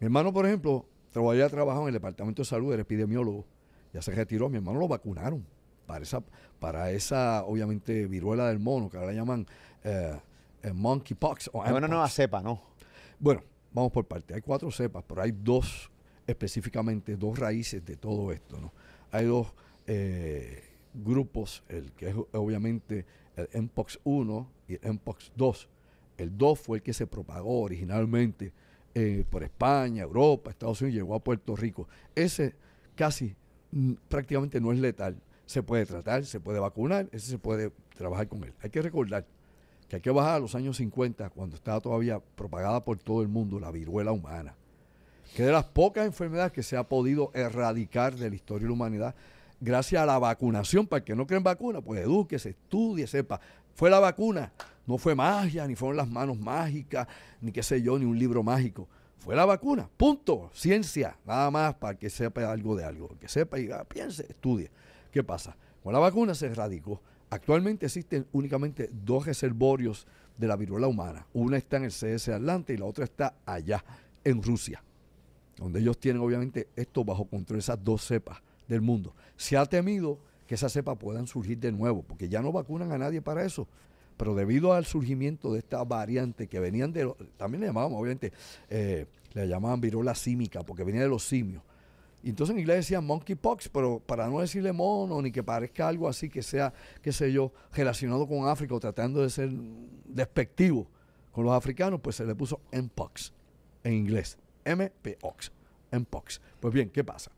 S2: Mi hermano, por ejemplo, trabajaba, trabajaba en el Departamento de Salud, era epidemiólogo, ya se retiró, mi hermano lo vacunaron para esa, para esa obviamente, viruela del mono, que ahora la llaman eh, eh, monkeypox. O no, una nueva cepa, ¿no? Bueno, vamos por parte. Hay cuatro cepas, pero hay dos específicamente, dos raíces de todo esto, ¿no? Hay dos... Eh, grupos, el que es obviamente el Mpox 1 y el Mpox 2. El 2 fue el que se propagó originalmente eh, por España, Europa, Estados Unidos, llegó a Puerto Rico. Ese casi mm, prácticamente no es letal. Se puede tratar, se puede vacunar, ese se puede trabajar con él. Hay que recordar que hay que bajar a los años 50, cuando estaba todavía propagada por todo el mundo la viruela humana, que de las pocas enfermedades que se ha podido erradicar de la historia de la humanidad, gracias a la vacunación. Para que no creen vacuna, pues eduque, estudie, sepa. Fue la vacuna, no fue magia, ni fueron las manos mágicas, ni qué sé yo, ni un libro mágico. Fue la vacuna, punto, ciencia, nada más para que sepa algo de algo, que sepa y piense, estudie. ¿Qué pasa? Con la vacuna se erradicó. Actualmente existen únicamente dos reservorios de la viruela humana. Una está en el CS Atlante y la otra está allá, en Rusia, donde ellos tienen obviamente esto bajo control, esas dos cepas del mundo. Se ha temido que esa cepa puedan surgir de nuevo, porque ya no vacunan a nadie para eso. Pero debido al surgimiento de esta variante que venían de, también le llamaban, obviamente, eh, le llamaban virola símica, porque venía de los simios. Y entonces en inglés decían monkeypox, pero para no decirle mono, ni que parezca algo así que sea, qué sé yo, relacionado con África o tratando de ser despectivo con los africanos, pues se le puso mpox en inglés. m p o mpox. Pues bien, ¿qué pasa?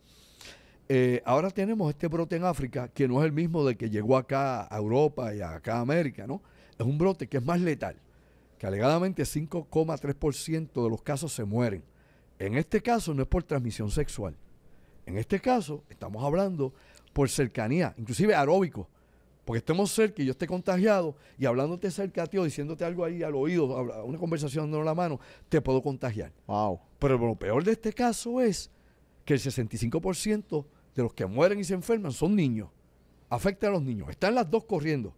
S2: Eh, ahora tenemos este brote en África que no es el mismo del que llegó acá a Europa y acá a América, ¿no? Es un brote que es más letal, que alegadamente 5,3% de los casos se mueren. En este caso no es por transmisión sexual. En este caso estamos hablando por cercanía, inclusive aeróbico, porque estemos cerca y yo esté contagiado y hablándote cerca a ti o diciéndote algo ahí al oído, una conversación dando la mano, te puedo contagiar. Pero lo peor de este caso es que el 65% de los que mueren y se enferman son niños. Afecta a los niños. Están las dos corriendo.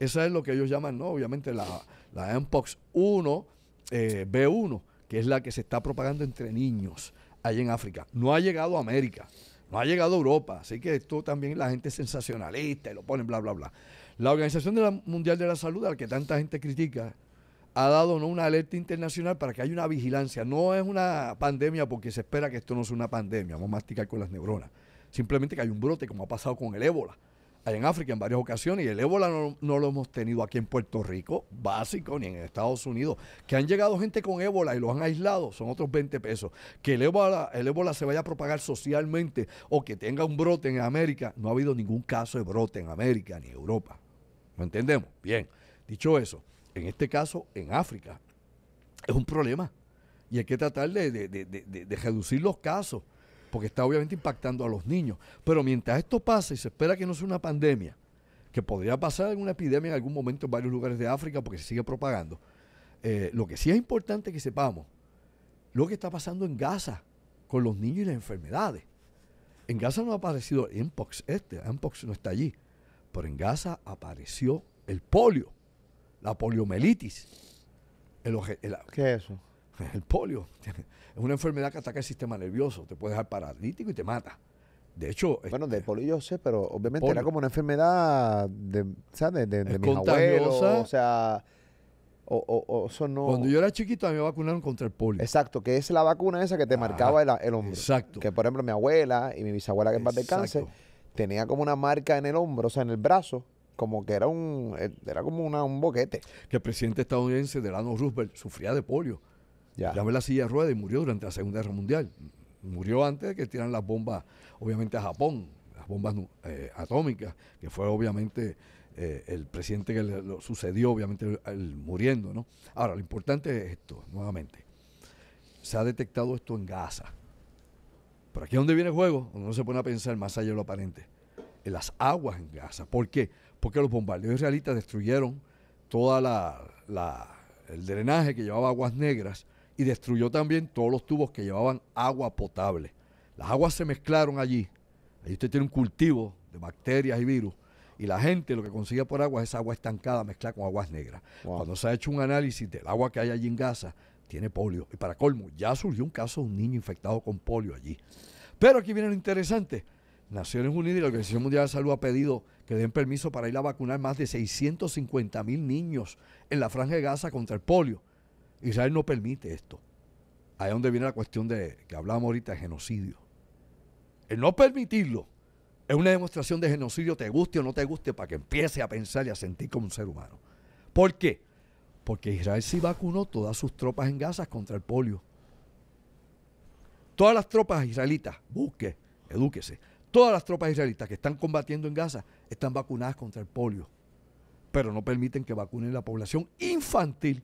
S2: Esa es lo que ellos llaman, Obviamente la, la Mpox 1, B1, que es la que se está propagando entre niños allá en África. No ha llegado a América, no ha llegado a Europa. Así que esto también la gente es sensacionalista y lo ponen, bla, bla, bla. La Organización Mundial de la Salud, al que tanta gente critica, ha dado una alerta internacional para que haya una vigilancia. No es una pandemia porque se espera que esto no sea una pandemia. Vamos a masticar con las neuronas. Simplemente que hay un brote, como ha pasado con el ébola. Hay en África en varias ocasiones, y el ébola no, lo hemos tenido aquí en Puerto Rico, básico, ni en Estados Unidos. Que han llegado gente con ébola y lo han aislado, son otros 20 pesos. Que el ébola, el ébola se vaya a propagar socialmente o que tenga un brote en América, no ha habido ningún caso de brote en América ni Europa. ¿Lo entendemos? Bien, dicho eso, en este caso, en África, es un problema. Y hay que tratar de, de reducir los casos porque está obviamente impactando a los niños. Pero mientras esto pasa y se espera que no sea una pandemia, que podría pasar en una epidemia en algún momento en varios lugares de África porque se sigue propagando, eh, lo que sí es importante que sepamos, lo que está pasando en Gaza con los niños y las enfermedades. En Gaza no ha aparecido el Mpox, este, Mpox no está allí, pero en Gaza apareció el polio, la poliomielitis.
S1: ¿Qué es eso? [laughs] El
S2: polio [laughs] es una enfermedad que ataca el sistema nervioso, te puede dejar paralítico
S1: y te mata. De hecho. Bueno, del polio yo sé, pero obviamente era como una enfermedad de, ¿sabes? de, de, mis abuelos. O sea. O, o, o, eso no. Cuando yo era chiquito, a mí me vacunaron contra el polio. Exacto, que es la vacuna esa que te marcaba el, hombro. Exacto. Que por ejemplo, mi abuela y mi bisabuela, que es más de cáncer, tenía como una marca en el hombro, o sea, en el brazo, como que era un era como una, un boquete. Que el presidente estadounidense Delano Roosevelt sufría
S2: de polio. Ya. la silla rueda y murió durante la Segunda Guerra Mundial. Murió antes de que tiraran las bombas, obviamente, a Japón, las bombas eh, atómicas, que fue obviamente eh, el presidente que lo sucedió, obviamente, muriendo, ¿no? Ahora, lo importante es esto, nuevamente. Se ha detectado esto en Gaza. Pero aquí es donde viene el juego, donde uno se pone a pensar más allá de lo aparente. En las aguas en Gaza. ¿Por qué? Porque los bombardeos israelitas destruyeron todo el drenaje que llevaba aguas negras y destruyó también todos los tubos que llevaban agua potable. Las aguas se mezclaron allí. Allí usted tiene un cultivo de bacterias y virus. Y la gente lo que consigue por agua es agua estancada mezclada con aguas negras. Cuando se ha hecho un análisis del agua que hay allí en Gaza, tiene polio. Y para colmo, ya surgió un caso de un niño infectado con polio allí. Pero aquí viene lo interesante. Naciones Unidas y la Organización Mundial de Salud ha pedido que den permiso para ir a vacunar más de 650 mil niños en la franja de Gaza contra el polio. Israel no permite esto. Ahí es donde viene la cuestión de que hablábamos ahorita de genocidio. El no permitirlo es una demostración de genocidio, te guste o no te guste, para que empiece a pensar y a sentir como un ser humano. ¿Por qué? Porque Israel sí vacunó todas sus tropas en Gaza contra el polio. Todas las tropas israelitas, busque, edúquese, todas las tropas israelitas que están combatiendo en Gaza están vacunadas contra el polio, pero no permiten que vacunen la población infantil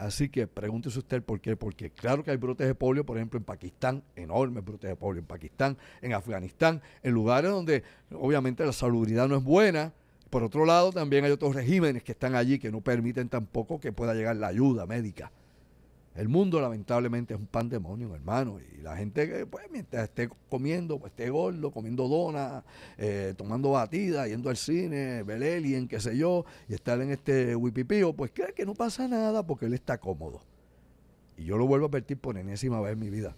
S2: Así que pregúntese usted por qué, porque claro que hay brotes de polio, por ejemplo, en Pakistán, enormes brotes de polio en Pakistán, en Afganistán, en lugares donde obviamente la salubridad no es buena. Por otro lado, también hay otros regímenes que están allí que no permiten tampoco que pueda llegar la ayuda médica. El mundo lamentablemente es un pandemonio, hermano. Y la gente que, pues, mientras esté comiendo, pues, esté gordo, comiendo donas, eh, tomando batidas, yendo al cine, en qué sé yo, y estar en este wipipío, pues cree que no pasa nada porque él está cómodo. Y yo lo vuelvo a advertir por enésima vez en mi vida.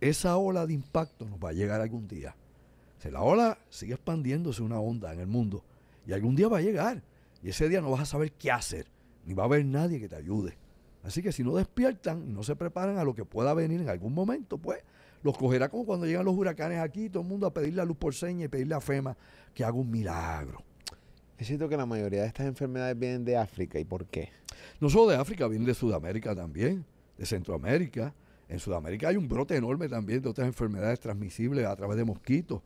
S2: Esa ola de impacto nos va a llegar algún día. O sea, la ola sigue expandiéndose una onda en el mundo. Y algún día va a llegar. Y ese día no vas a saber qué hacer. Ni va a haber nadie que te ayude. Así que si no despiertan, no se preparan a lo que pueda venir en algún momento, pues los cogerá
S1: como cuando llegan los huracanes aquí, todo el mundo a pedirle a Luz por seña y pedirle a FEMA que haga un milagro. Es cierto que la mayoría de estas enfermedades vienen de África, ¿y por qué?
S2: No solo de África, vienen de Sudamérica también, de Centroamérica. En Sudamérica hay un brote enorme también de otras enfermedades transmisibles a través de mosquitos,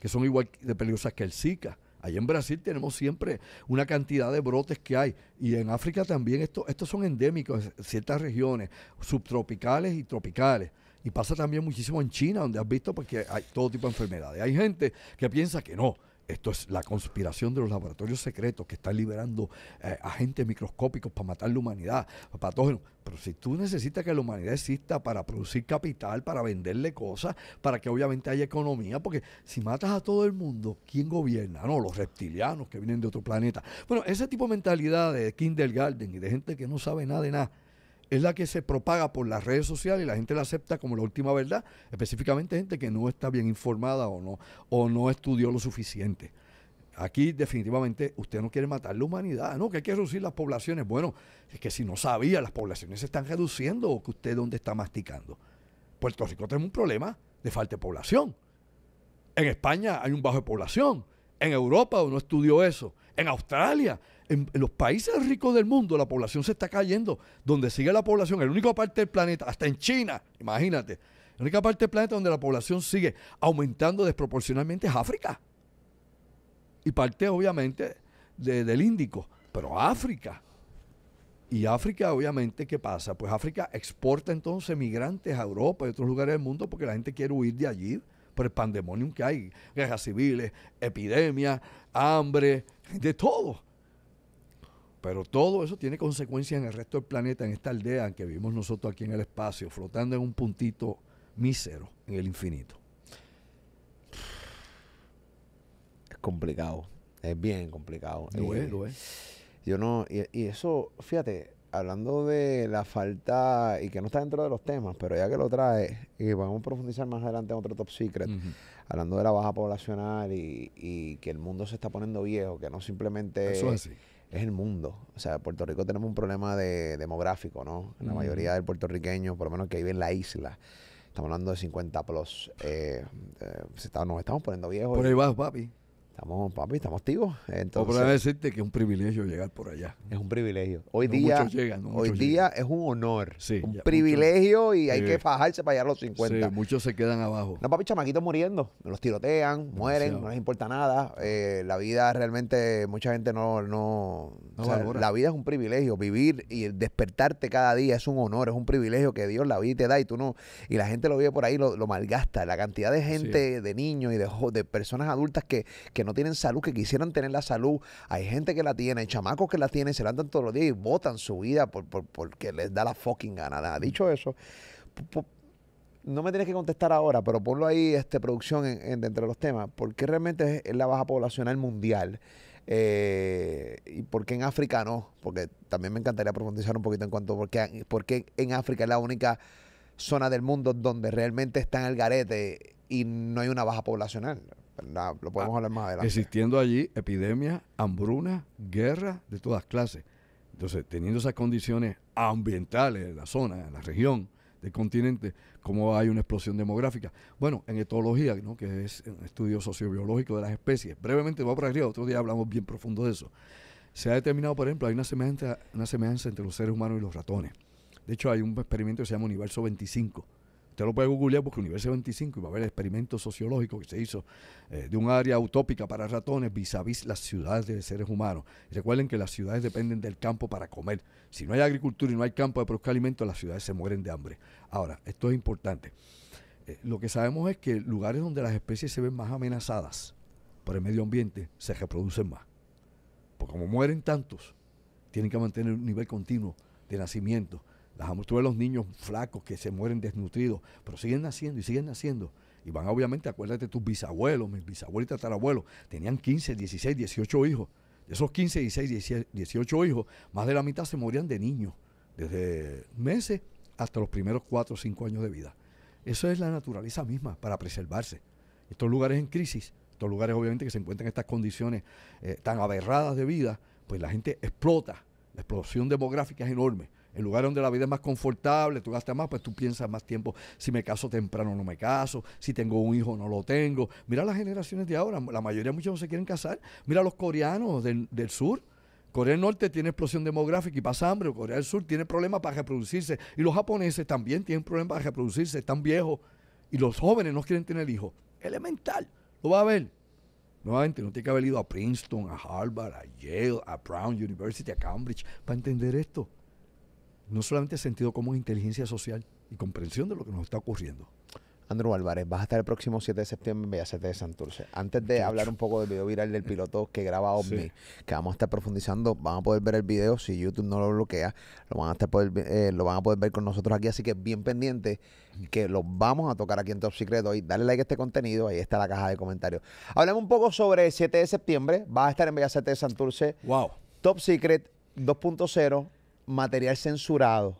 S2: que son igual de peligrosas que el Zika. Ahí en Brasil tenemos siempre una cantidad de brotes que hay. Y en África también esto, estos son endémicos, en ciertas regiones, subtropicales y tropicales. Y pasa también muchísimo en China, donde has visto pues, que hay todo tipo de enfermedades. Hay gente que piensa que no, esto es la conspiración de los laboratorios secretos que están liberando eh, agentes microscópicos para matar la humanidad, patógenos. Pero si tú necesitas que la humanidad exista para producir capital, para venderle cosas, para que obviamente haya economía, porque si matas a todo el mundo, ¿quién gobierna? No, los reptilianos que vienen de otro planeta. Bueno, ese tipo de mentalidad de kindergarten y de gente que no sabe nada de nada es la que se propaga por las redes sociales y la gente la acepta como la última verdad, específicamente gente que no está bien informada o no, o no estudió lo suficiente. Aquí definitivamente usted no quiere matar la humanidad, ¿no? Que hay que reducir las poblaciones. Bueno, es que si no sabía, las poblaciones se están reduciendo o que usted dónde está masticando. Puerto Rico tenemos un problema de falta de población. En España hay un bajo de población. En Europa uno estudió eso. En Australia en, los países ricos del mundo la población se está cayendo. Donde sigue la población, la única parte del planeta, hasta en China, imagínate, la única parte del planeta donde la población sigue aumentando desproporcionalmente es África. Y parte obviamente del Índico, pero África. Y África, obviamente, ¿qué pasa? Pues África exporta entonces migrantes a Europa y otros lugares del mundo porque la gente quiere huir de allí por el pandemonium que hay, guerras civiles, epidemias, hambre, de todo. Pero todo eso tiene consecuencias en el resto del planeta, en esta aldea que vivimos nosotros aquí en el espacio, flotando en un puntito mísero, en el
S1: infinito. Es complicado, es bien complicado. Lo es, lo es. Yo no, y, eso, fíjate, hablando de la falta, y que no está dentro de los temas, pero ya que lo trae, y vamos a profundizar más adelante en otro top secret, hablando de la baja poblacional y, y, que el mundo se está poniendo viejo, que no simplemente... Eso es así es el mundo. O sea, Puerto Rico tenemos un problema de, demográfico, ¿no? La mayoría del puertorriqueño, por lo menos que vive en la isla, estamos hablando de 50 plus. Eh, eh, nos estamos poniendo viejos. Por ahí papi. Estamos, papi, estamos activos. Entonces, decirte
S2: que es un privilegio llegar por allá. Es un privilegio. Hoy día, hoy día
S1: es un honor, sí, un privilegio y hay que fajarse para llegar a los 50. Sí, muchos se quedan abajo. No, papi, chamaquitos muriendo. Los tirotean, mueren, no les importa nada. Eh, la vida realmente, mucha gente no... no, la vida es un privilegio. Vivir y despertarte cada día es un honor, es un privilegio que Dios la vida te da y tú no... Y la gente lo vive por ahí, lo, lo malgasta. La cantidad de gente, de niños y de, de personas adultas que, que no tienen salud, que quisieran tener la salud. Hay gente que la tiene, hay chamacos que la tienen, se la todos los días y botan su vida por, por, porque les da la fucking ganada. Dicho eso, no me tienes que contestar ahora, pero ponlo ahí, este, producción, en, entre los temas. ¿Por qué realmente es la baja poblacional mundial? Eh, ¿Y por qué en África no? Porque también me encantaría profundizar un poquito en cuanto a por qué, por qué en África es la única zona del mundo donde realmente está en el garete y no hay una baja poblacional. Lo podemos ah, hablar más
S2: Existiendo allí epidemias, hambruna guerras de todas clases. Entonces, teniendo esas condiciones ambientales en la zona, en la región, del continente, cómo hay una explosión demográfica. Bueno, en etología, ¿no? que es un estudio sociobiológico de las especies. Brevemente, voy para arriba, otro día hablamos bien profundo de eso. Se ha determinado, por ejemplo, hay una semejanza, una semejanza entre los seres humanos y los ratones. De hecho, hay un experimento que se llama Universo 25, Usted lo puede googlear porque Universo 25 y va a haber el experimento sociológico que se hizo eh, de un área utópica para ratones vis a vis las ciudades de seres humanos. recuerden que las ciudades dependen del campo para comer. Si no hay agricultura y no hay campo de producir alimentos, las ciudades se mueren de hambre. Ahora, esto es importante. Eh, lo que sabemos es que lugares donde las especies se ven más amenazadas por el medio ambiente se reproducen más. Porque como mueren tantos, tienen que mantener un nivel continuo de nacimiento Dejamos de los niños flacos que se mueren desnutridos, pero siguen naciendo y siguen naciendo. Y van, obviamente, acuérdate, tus bisabuelos, mis bisabuelos y tatarabuelos, tenían 15, 16, 18 hijos. De esos 15, 16, 18 hijos, más de la mitad se morían de niños, desde meses hasta los primeros 4 o 5 años de vida. Eso es la naturaleza misma, para preservarse. Estos lugares en crisis, estos lugares obviamente que se encuentran en estas condiciones eh, tan aberradas de vida, pues la gente explota. La explosión demográfica es enorme el lugar donde la vida es más confortable, tú gastas más, pues tú piensas más tiempo si me caso temprano no me caso, si tengo un hijo no lo tengo. Mira las generaciones de ahora, la mayoría muchos no se quieren casar. Mira los coreanos del, sur. Corea del Norte tiene explosión demográfica y pasa hambre. Corea del Sur tiene problemas para reproducirse. Y los japoneses también tienen problemas para reproducirse. Están viejos. Y los jóvenes no quieren tener hijos. Elemental. Lo va a ver. Nuevamente, no tiene que haber ido a Princeton, a Harvard, a Yale, a Brown University, a Cambridge para entender esto no
S1: solamente sentido como inteligencia social y comprensión de lo que nos está ocurriendo. Andrew Álvarez, vas a estar el próximo 7 de septiembre en 7 de Santurce. Antes de hablar un poco del video viral del piloto que graba OVNI, que vamos a estar profundizando, van a poder ver el video, si YouTube no lo bloquea, lo van a, eh, poder, ver con nosotros aquí, así que bien pendiente que lo vamos a tocar aquí en Top Secret hoy. Dale like a este contenido, ahí está la caja de comentarios. Hablemos un poco sobre el 7 de septiembre, vas a estar en 7 de Santurce. Wow. Top Secret 2.0 material censurado.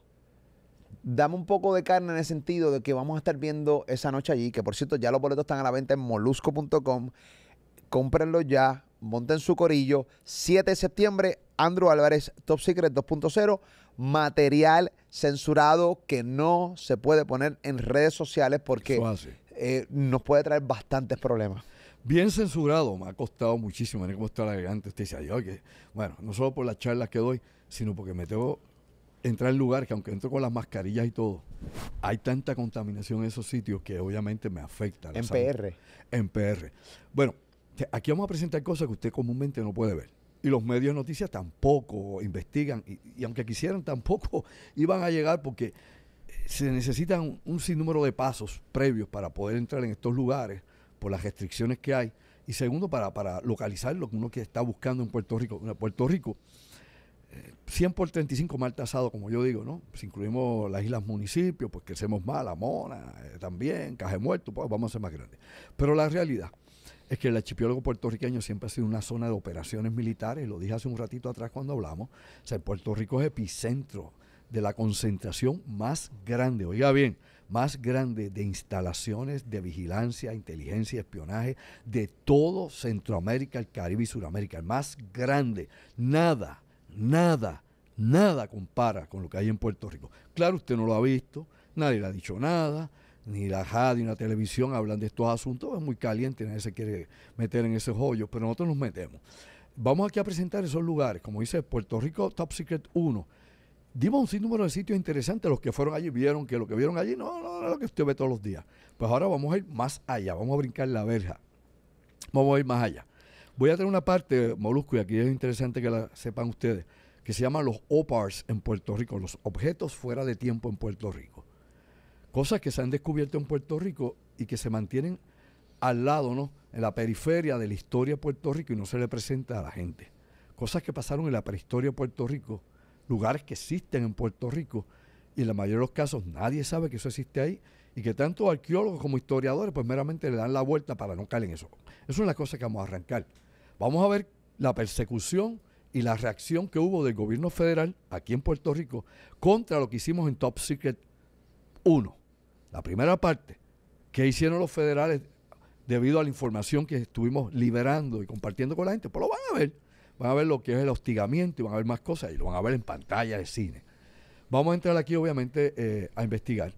S1: Dame un poco de carne en el sentido de que vamos a estar viendo esa noche allí, que por cierto ya los boletos están a la venta en molusco.com. Cómprenlo ya, monten su corillo. 7 de septiembre, Andrew Álvarez, Top Secret 2.0, material censurado que no se puede poner en redes sociales porque eh, nos puede traer bastantes problemas. Bien censurado, me ha costado muchísimo, me cómo está la gigante.
S2: Usted dice, bueno, no solo por las charlas que doy, sino porque me tengo entrar en lugar que aunque entro con las mascarillas y todo, hay tanta contaminación en esos sitios que obviamente me afecta. En PR. En PR. Bueno, aquí vamos a presentar cosas que usted comúnmente no puede ver. Y los medios de noticias tampoco investigan. Y, aunque quisieran, tampoco [laughs] iban a llegar porque eh, se necesitan un, sinnúmero de pasos previos para poder entrar en estos lugares por las restricciones que hay. Y segundo, para, para localizar lo que uno que está buscando en Puerto Rico. En Puerto Rico 100 por 35 mal tasado, como yo digo, ¿no? Si pues incluimos las islas municipios, pues crecemos más, La Mona eh, también, Caje Muerto, pues vamos a ser más grandes. Pero la realidad es que el archipiélago puertorriqueño siempre ha sido una zona de operaciones militares, lo dije hace un ratito atrás cuando hablamos, o sea, Puerto Rico es epicentro de la concentración más grande, oiga bien, más grande de instalaciones de vigilancia, inteligencia, espionaje de todo Centroamérica, el Caribe y Sudamérica, el más grande. Nada nada, nada compara con lo que hay en Puerto Rico. Claro, usted no lo ha visto, nadie le ha dicho nada, ni la radio, ni la televisión hablan de estos asuntos, es muy caliente, nadie se quiere meter en ese hoyos, pero nosotros nos metemos. Vamos aquí a presentar esos lugares, como dice Puerto Rico Top Secret 1. Dimos un sinnúmero de sitios interesantes, los que fueron allí vieron que lo que vieron allí no, no, es lo que usted ve todos los días. Pues ahora vamos a ir más allá, vamos a brincar la verja, vamos a ir más allá. Voy a tener una parte, Molusco, y aquí es interesante que la sepan ustedes, que se llama los OPARS en Puerto Rico, los objetos fuera de tiempo en Puerto Rico. Cosas que se han descubierto en Puerto Rico y que se mantienen al lado, ¿no? En la periferia de la historia de Puerto Rico y no se le presenta a la gente. Cosas que pasaron en la prehistoria de Puerto Rico, lugares que existen en Puerto Rico y en la mayoría de los casos nadie sabe que eso existe ahí y que tanto arqueólogos como historiadores pues meramente le dan la vuelta para no caer en eso. Eso es una cosa que vamos a arrancar. Vamos a ver la persecución y la reacción que hubo del gobierno federal aquí en Puerto Rico contra lo que hicimos en Top Secret 1. La primera parte, ¿qué hicieron los federales debido a la información que estuvimos liberando y compartiendo con la gente? Pues lo van a ver. Van a ver lo que es el hostigamiento y van a ver más cosas y lo van a ver en pantalla de cine. Vamos a entrar aquí, obviamente, eh, a investigar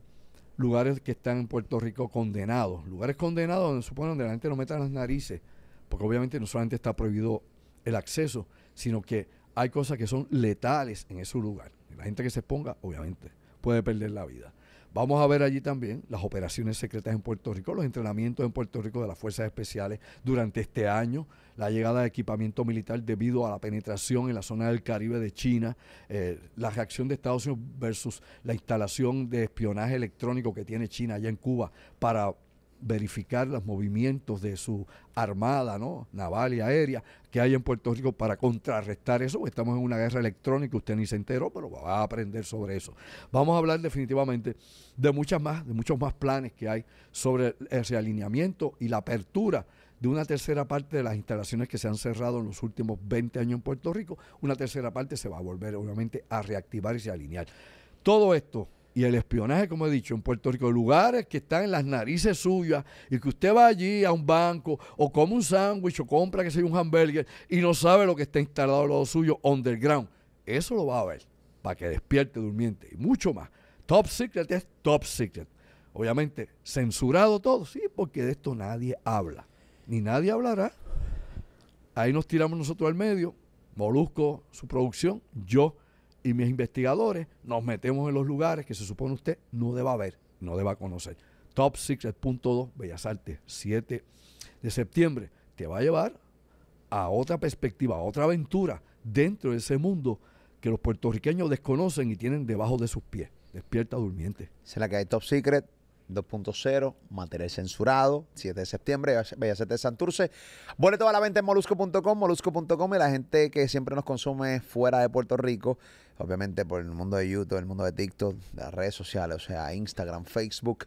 S2: lugares que están en Puerto Rico condenados, lugares condenados donde suponen que la gente no meta las narices porque obviamente no solamente está prohibido el acceso, sino que hay cosas que son letales en ese lugar. La gente que se exponga, obviamente, puede perder la vida. Vamos a ver allí también las operaciones secretas en Puerto Rico, los entrenamientos en Puerto Rico de las Fuerzas Especiales durante este año, la llegada de equipamiento militar debido a la penetración en la zona del Caribe de China, eh, la reacción de Estados Unidos versus la instalación de espionaje electrónico que tiene China allá en Cuba para verificar los movimientos de su armada ¿no? naval y aérea que hay en Puerto Rico para contrarrestar eso. Estamos en una guerra electrónica, usted ni se enteró, pero va a aprender sobre eso. Vamos a hablar definitivamente de muchas más, de muchos más planes que hay sobre el realineamiento y la apertura de una tercera parte de las instalaciones que se han cerrado en los últimos 20 años en Puerto Rico. Una tercera parte se va a volver obviamente a reactivar y se alinear. Todo esto y el espionaje, como he dicho, en Puerto Rico, lugares que están en las narices suyas y que usted va allí a un banco o come un sándwich o compra, que sea un hamburger y no sabe lo que está instalado al lado suyo, underground. Eso lo va a ver para que despierte durmiente y mucho más. Top secret es top secret. Obviamente, censurado todo, sí, porque de esto nadie habla, ni nadie hablará. Ahí nos tiramos nosotros al medio, Molusco, su producción, yo y mis investigadores nos metemos en los lugares que se supone usted no deba ver, no deba conocer. Top Secret.2 Bellas Artes, 7 de septiembre, te va a llevar a otra perspectiva, a otra aventura dentro de ese mundo que los puertorriqueños desconocen y tienen debajo de sus
S1: pies. Despierta durmiente. Se la hay Top Secret 2.0, material censurado, 7 de septiembre, Bellacete de Santurce. Boleto a la venta en molusco.com, molusco.com y la gente que siempre nos consume fuera de Puerto Rico, obviamente por el mundo de YouTube, el mundo de TikTok, las redes sociales, o sea, Instagram, Facebook,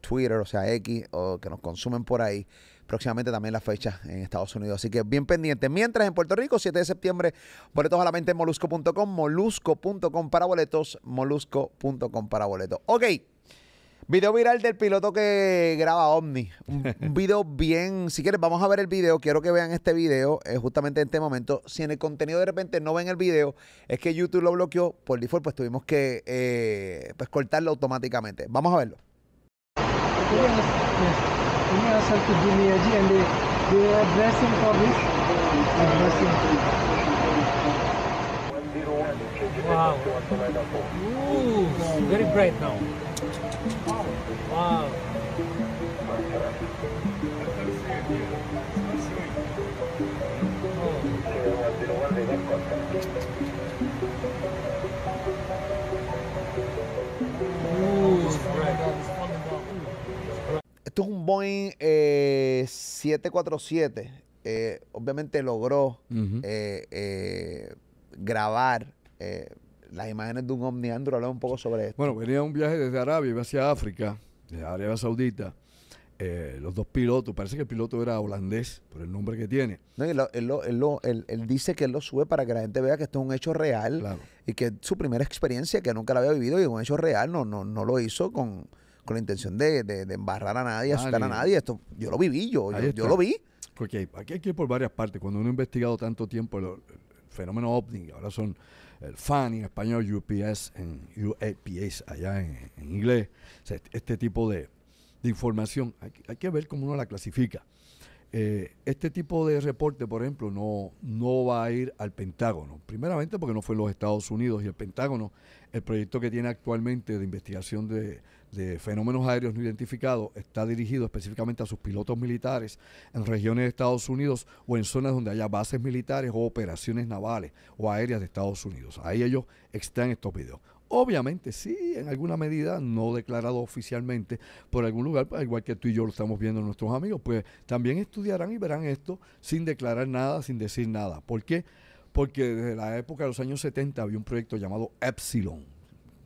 S1: Twitter, o sea, X, o que nos consumen por ahí. Próximamente también la fecha en Estados Unidos. Así que bien pendiente. Mientras en Puerto Rico, 7 de septiembre, boletos a la venta en molusco.com, molusco.com para boletos, molusco.com para boletos. Ok. Video viral del piloto que graba Omni. Un, [laughs] video bien. Si quieres, vamos a ver el video. Quiero que vean este video eh, justamente en este momento. Si en el contenido de repente no ven el video, es que YouTube lo bloqueó. Por default, pues tuvimos que eh, pues cortarlo automáticamente. Vamos a verlo. Wow. very bright now. Esto es un Boeing 747. Eh, eh, obviamente logró eh, eh, grabar eh, las imágenes de un Omni Andrew un poco sobre esto.
S2: Bueno, venía un viaje desde Arabia, y hacia África de Arabia Saudita, eh, los dos pilotos, parece que el piloto era holandés por el nombre que tiene.
S1: No, él, dice que él lo sube para que la gente vea que esto es un hecho real y que su primera experiencia, que nunca la había vivido y un hecho real, no, no, no lo hizo con, la intención de, embarrar a nadie, asustar a nadie. Esto, yo lo viví, yo, yo, lo vi.
S2: Porque aquí hay que ir por varias partes. Cuando uno ha investigado tanto tiempo fenómeno OVNI, ahora son el eh, fan en español, UPS en UAPS e allá en, inglés, este, este tipo de, información, hay, hay, que ver cómo uno la clasifica. Eh, este tipo de reporte, por ejemplo, no, no va a ir al Pentágono. Primeramente porque no fue en los Estados Unidos y el Pentágono, el proyecto que tiene actualmente de investigación de, fenómenos aéreos no identificados está dirigido específicamente a sus pilotos militares en regiones de Estados Unidos o en zonas donde haya bases militares o operaciones navales o aéreas de Estados Unidos. Ahí ellos extraen estos videos. Obviamente sí, en alguna medida, no declarado oficialmente por algún lugar, igual que tú y yo lo estamos viendo nuestros amigos, pues también estudiarán y verán esto sin declarar nada, sin decir nada. ¿Por qué? Porque desde la época de los años 70 había un proyecto llamado Epsilon,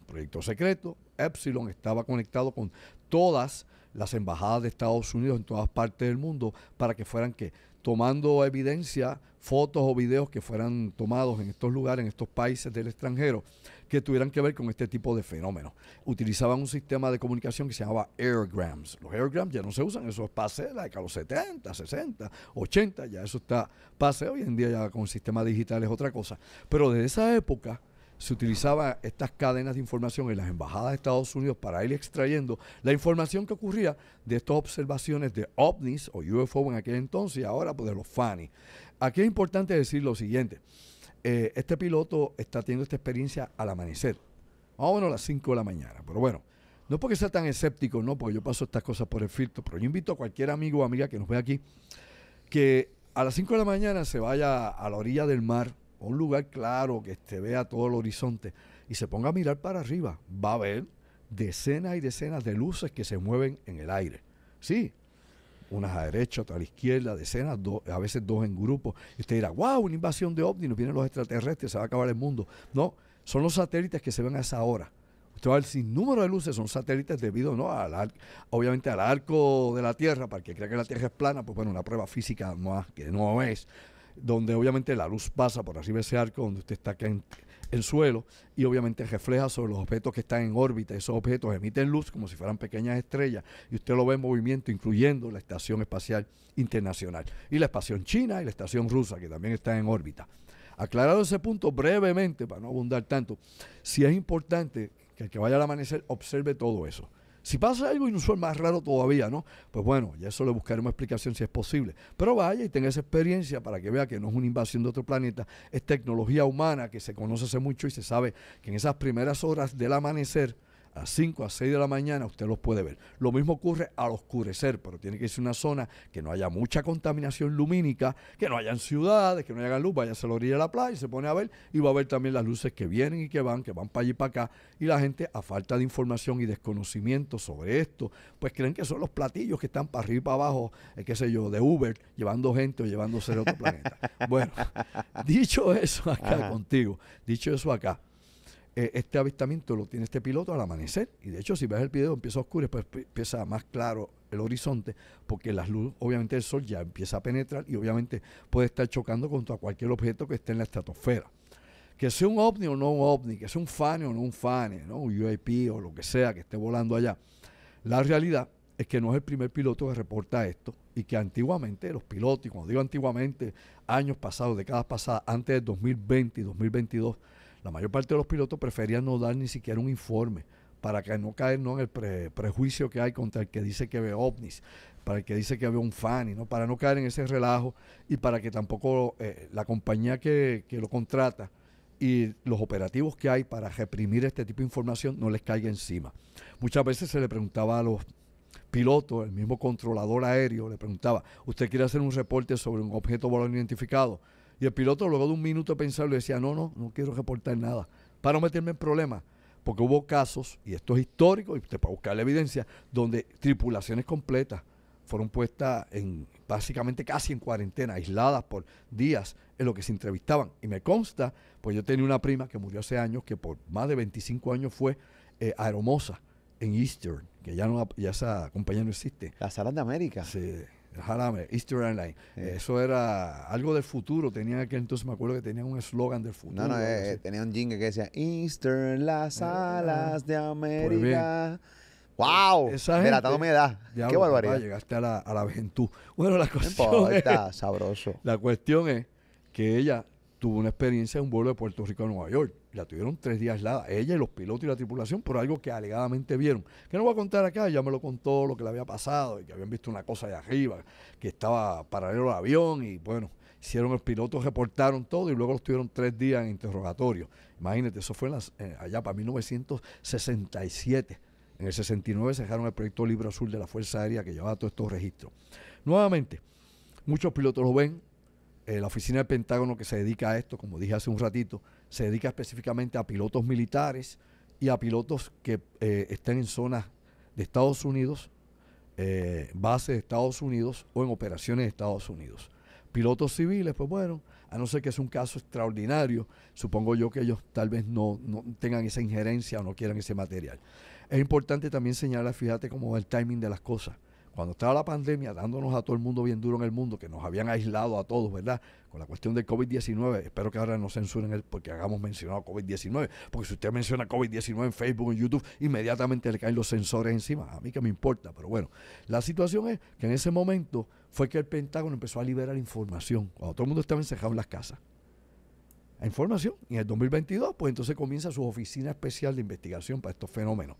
S2: proyecto secreto. Epsilon estaba conectado con todas las embajadas de Estados Unidos en todas partes del mundo para que fueran que tomando evidencia, fotos o videos que fueran tomados en estos lugares, en estos países del extranjero, que tuvieran que ver con este tipo de fenómenos. Utilizaban un sistema de comunicación que se llamaba airgrams. Los airgrams ya no se usan, eso es pase de los 70, 60, 80, ya eso está pase. Hoy en día ya con sistemas digitales es otra cosa. Pero desde esa época se utilizaban estas cadenas de información en las embajadas de Estados Unidos para ir extrayendo la información que ocurría de estas observaciones de ovnis o UFO en aquel entonces y ahora pues de los FANI. Aquí es importante decir lo siguiente. Eh, este piloto está teniendo esta experiencia al amanecer. Más o menos a las 5 de la mañana. Pero bueno, no es porque sea tan escéptico, no, porque yo paso estas cosas por el filtro, pero yo invito a cualquier amigo o amiga que nos vea aquí que a las 5 de la mañana se vaya a la orilla del mar, a un lugar claro que este, vea todo el horizonte y se ponga a mirar para arriba. Va a ver decenas y decenas de luces que se mueven en el aire. Sí, unas a derecha, otras a la izquierda, decenas, a veces dos en grupo. Y usted dirá, wow, una invasión de ovnis, vienen los extraterrestres, se va a acabar el mundo. No, son los satélites que se ven a esa hora. Usted va a ver sin número de luces, son satélites debido no al obviamente al arco de la Tierra, para que crea que la Tierra es plana, pues bueno, una prueba física más que no es, donde obviamente la luz pasa por arriba de ese arco donde usted está acá en el suelo y obviamente refleja sobre los objetos que están en órbita. Esos objetos emiten luz como si fueran pequeñas estrellas y usted lo ve en movimiento, incluyendo la Estación Espacial Internacional y la Estación China y la Estación Rusa, que también están en órbita. Aclarado ese punto brevemente, para no abundar tanto, si es importante que el que vaya al amanecer observe todo eso. Si pasa algo inusual, más raro todavía, ¿no? Pues bueno, ya eso le buscaremos explicación si es posible. Pero vaya y tenga esa experiencia para que vea que no es una invasión de otro planeta, es tecnología humana que se conoce hace mucho y se sabe que en esas primeras horas del amanecer, a 5, a 6 de la mañana, usted los puede ver. Lo mismo ocurre al oscurecer, pero tiene que ser una zona que no haya mucha contaminación lumínica, que no hayan ciudades, que no haya luz, vaya a la orilla de la playa y se pone a ver y va a ver también las luces que vienen y que van, que van para allí y para acá. Y la gente, a falta de información y desconocimiento sobre esto, pues creen que son los platillos que están para arriba y para abajo, eh, qué sé yo, de Uber, llevando gente o llevándose de otro planeta. [laughs] Bueno, dicho eso acá contigo, dicho eso acá, eh, este avistamiento lo tiene este piloto al amanecer. Y de hecho, si ves el video, empieza oscuro, después pues, empieza más claro el horizonte, porque las luz obviamente el sol ya empieza a penetrar y obviamente puede estar chocando contra cualquier objeto que esté en la estratosfera. Que sea un ovni o no un ovni, que sea un fane o no un fane, un UAP o lo que sea que esté volando allá. La realidad es que no es el primer piloto que reporta esto y que antiguamente los pilotos, y cuando digo antiguamente, años pasados, décadas pasadas, antes del 2020 y 2022, la mayor parte de los pilotos preferían no dar ni siquiera un informe para que no caer ¿no? en el prejuicio que hay contra el que dice que ve ovnis, para el que dice que ve un fan, ¿no? para no caer en ese relajo y para que tampoco eh, la compañía que, lo contrata y los operativos que hay para reprimir este tipo de información no les caiga encima. Muchas veces se le preguntaba a los pilotos, el mismo controlador aéreo, le preguntaba, ¿usted quiere hacer un reporte sobre un objeto volador identificado? Y el piloto, luego de un minuto de le decía: No, no, no quiero reportar nada. Para no meterme en problemas. Porque hubo casos, y esto es histórico, y usted puede buscar la evidencia, donde tripulaciones completas fueron puestas en básicamente casi en cuarentena, aisladas por días en lo que se entrevistaban. Y me consta, pues yo tenía una prima que murió hace años, que por más de 25 años fue eh, aeromosa en Eastern, que ya no ya esa compañía no existe. La Sala de América. Sí. Jarame, Eastern Airlines, Eso era algo del futuro. tenía que entonces, me acuerdo
S1: que tenía un eslogan del futuro. No, no, eh, eh, tenía un jingle que decía Eastern, las eh, alas de pues América. ¡Wow! E-, esa gente, me da. edad. ¡Qué barbaridad! llegaste a la, a
S2: la juventud. Bueno, la cuestión
S1: sabroso.
S2: La cuestión es que ella tuvo una experiencia en un vuelo de Puerto Rico a Nueva York. La tuvieron tres días aislada, ella y los pilotos y la tripulación, por algo que alegadamente vieron. Que no voy a contar acá, ya me lo contó lo que le había pasado, y que habían visto una cosa de arriba, que estaba paralelo al avión, y bueno, hicieron el pilotos, reportaron todo, y luego los tuvieron tres días en interrogatorio. Imagínate, eso fue en eh, allá para 1967. En el 69 se dejaron el proyecto Libro Azul de la Fuerza Aérea que llevaba todos estos registros. Nuevamente, muchos pilotos lo ven. Eh, la oficina del Pentágono que se dedica a esto, como dije hace un ratito, se dedica específicamente a pilotos militares y a pilotos que eh, estén en zonas de Estados Unidos, eh, bases de Estados Unidos o en operaciones de Estados Unidos. Pilotos civiles, pues bueno, a no ser que es un caso extraordinario, supongo yo que ellos tal vez no, no tengan esa injerencia o no quieran ese material. Es importante también señalar, fíjate cómo va el timing de las cosas cuando estaba la pandemia dándonos a todo el mundo bien duro en el mundo, que nos habían aislado a todos, ¿verdad? Con la cuestión del COVID-19, espero que ahora no censuren el, porque hagamos mencionado COVID-19, porque si usted menciona COVID-19 en Facebook, en YouTube, inmediatamente le caen los sensores encima. A mí que me importa, pero bueno, la situación es que en ese momento fue que el Pentágono empezó a liberar información, cuando todo el mundo estaba encerrado en las casas. La información, y en el 2022, pues entonces comienza su oficina especial de investigación para estos fenómenos.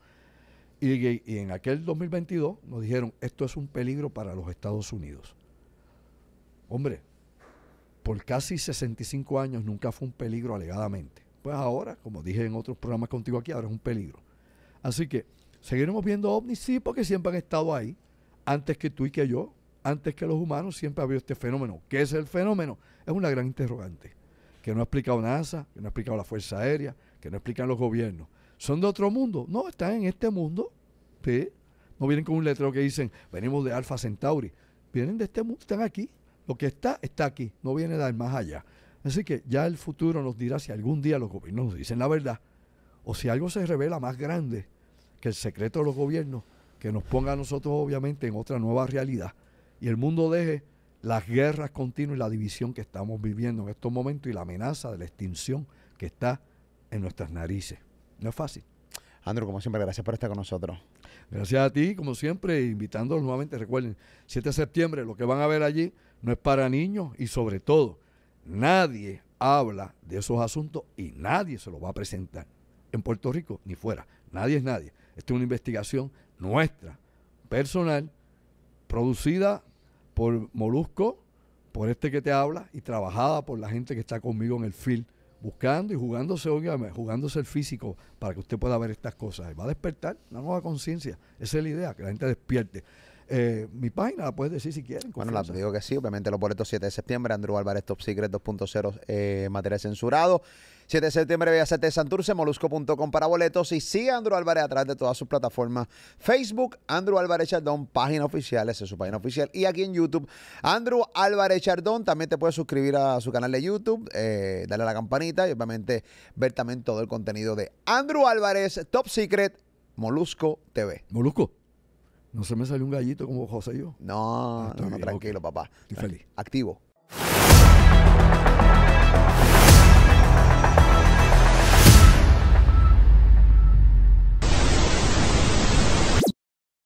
S2: Y, en aquel 2022 nos dijeron, esto es un peligro para los Estados Unidos. Hombre, por casi 65 años nunca fue un peligro alegadamente. Pues ahora, como dije en otros programas contigo aquí, ahora es un peligro. Así que seguiremos viendo ovnis, sí, porque siempre han estado ahí, antes que tú y que yo, antes que los humanos, siempre ha habido este fenómeno. ¿Qué es el fenómeno? Es una gran interrogante, que no ha explicado NASA, que no ha explicado la Fuerza Aérea, que no explican los gobiernos son de otro mundo. No, están en este mundo. No vienen con un letrero que dicen, venimos de Alfa Centauri. Vienen de este mundo, están aquí. Lo que está, está aquí. No viene de más allá. Así que ya el futuro nos dirá si algún día los gobiernos nos dicen la verdad o si algo se revela más grande que el secreto de los gobiernos, que nos ponga a nosotros obviamente en otra nueva realidad y el mundo deje las guerras continuas y la división que estamos viviendo en estos momentos y la amenaza de la extinción que está en nuestras narices. No es fácil. Andrew, como siempre, gracias por estar con nosotros. Gracias a ti, como siempre, e invitándolos nuevamente. Recuerden, 7 de septiembre, lo que van a ver allí no es para niños y sobre todo, nadie habla de esos asuntos y nadie se los va a presentar en Puerto Rico ni fuera. Nadie es nadie. Esta es una investigación nuestra, personal, producida por Molusco, por este que te habla y trabajada por la gente que está conmigo en el film buscando y jugándose, obviamente, jugándose el físico para que usted pueda ver estas cosas. va a despertar una nueva conciencia. Esa es la idea, que la gente despierte. Eh, mi página la puedes
S1: decir si quieren. Bueno, la digo que sí, obviamente los boletos 7 de septiembre, Andrew Álvarez Top Secret 2.0, eh, material censurado. 7 de septiembre, ve a de Santurce, molusco.com para boletos. Y sigue Andrew Álvarez a de todas sus plataformas: Facebook, Andrew Álvarez Chardón, página oficial, esa es su página oficial. Y aquí en YouTube, Andrew Álvarez Chardón. También te puedes suscribir a su canal de YouTube, eh, darle a la campanita y obviamente ver también todo el contenido de Andrew Álvarez, Top Secret, Molusco TV. Molusco. No se me salió un gallito como José y yo. No, ah, tranquilo, papá. Estoy feliz. Activo.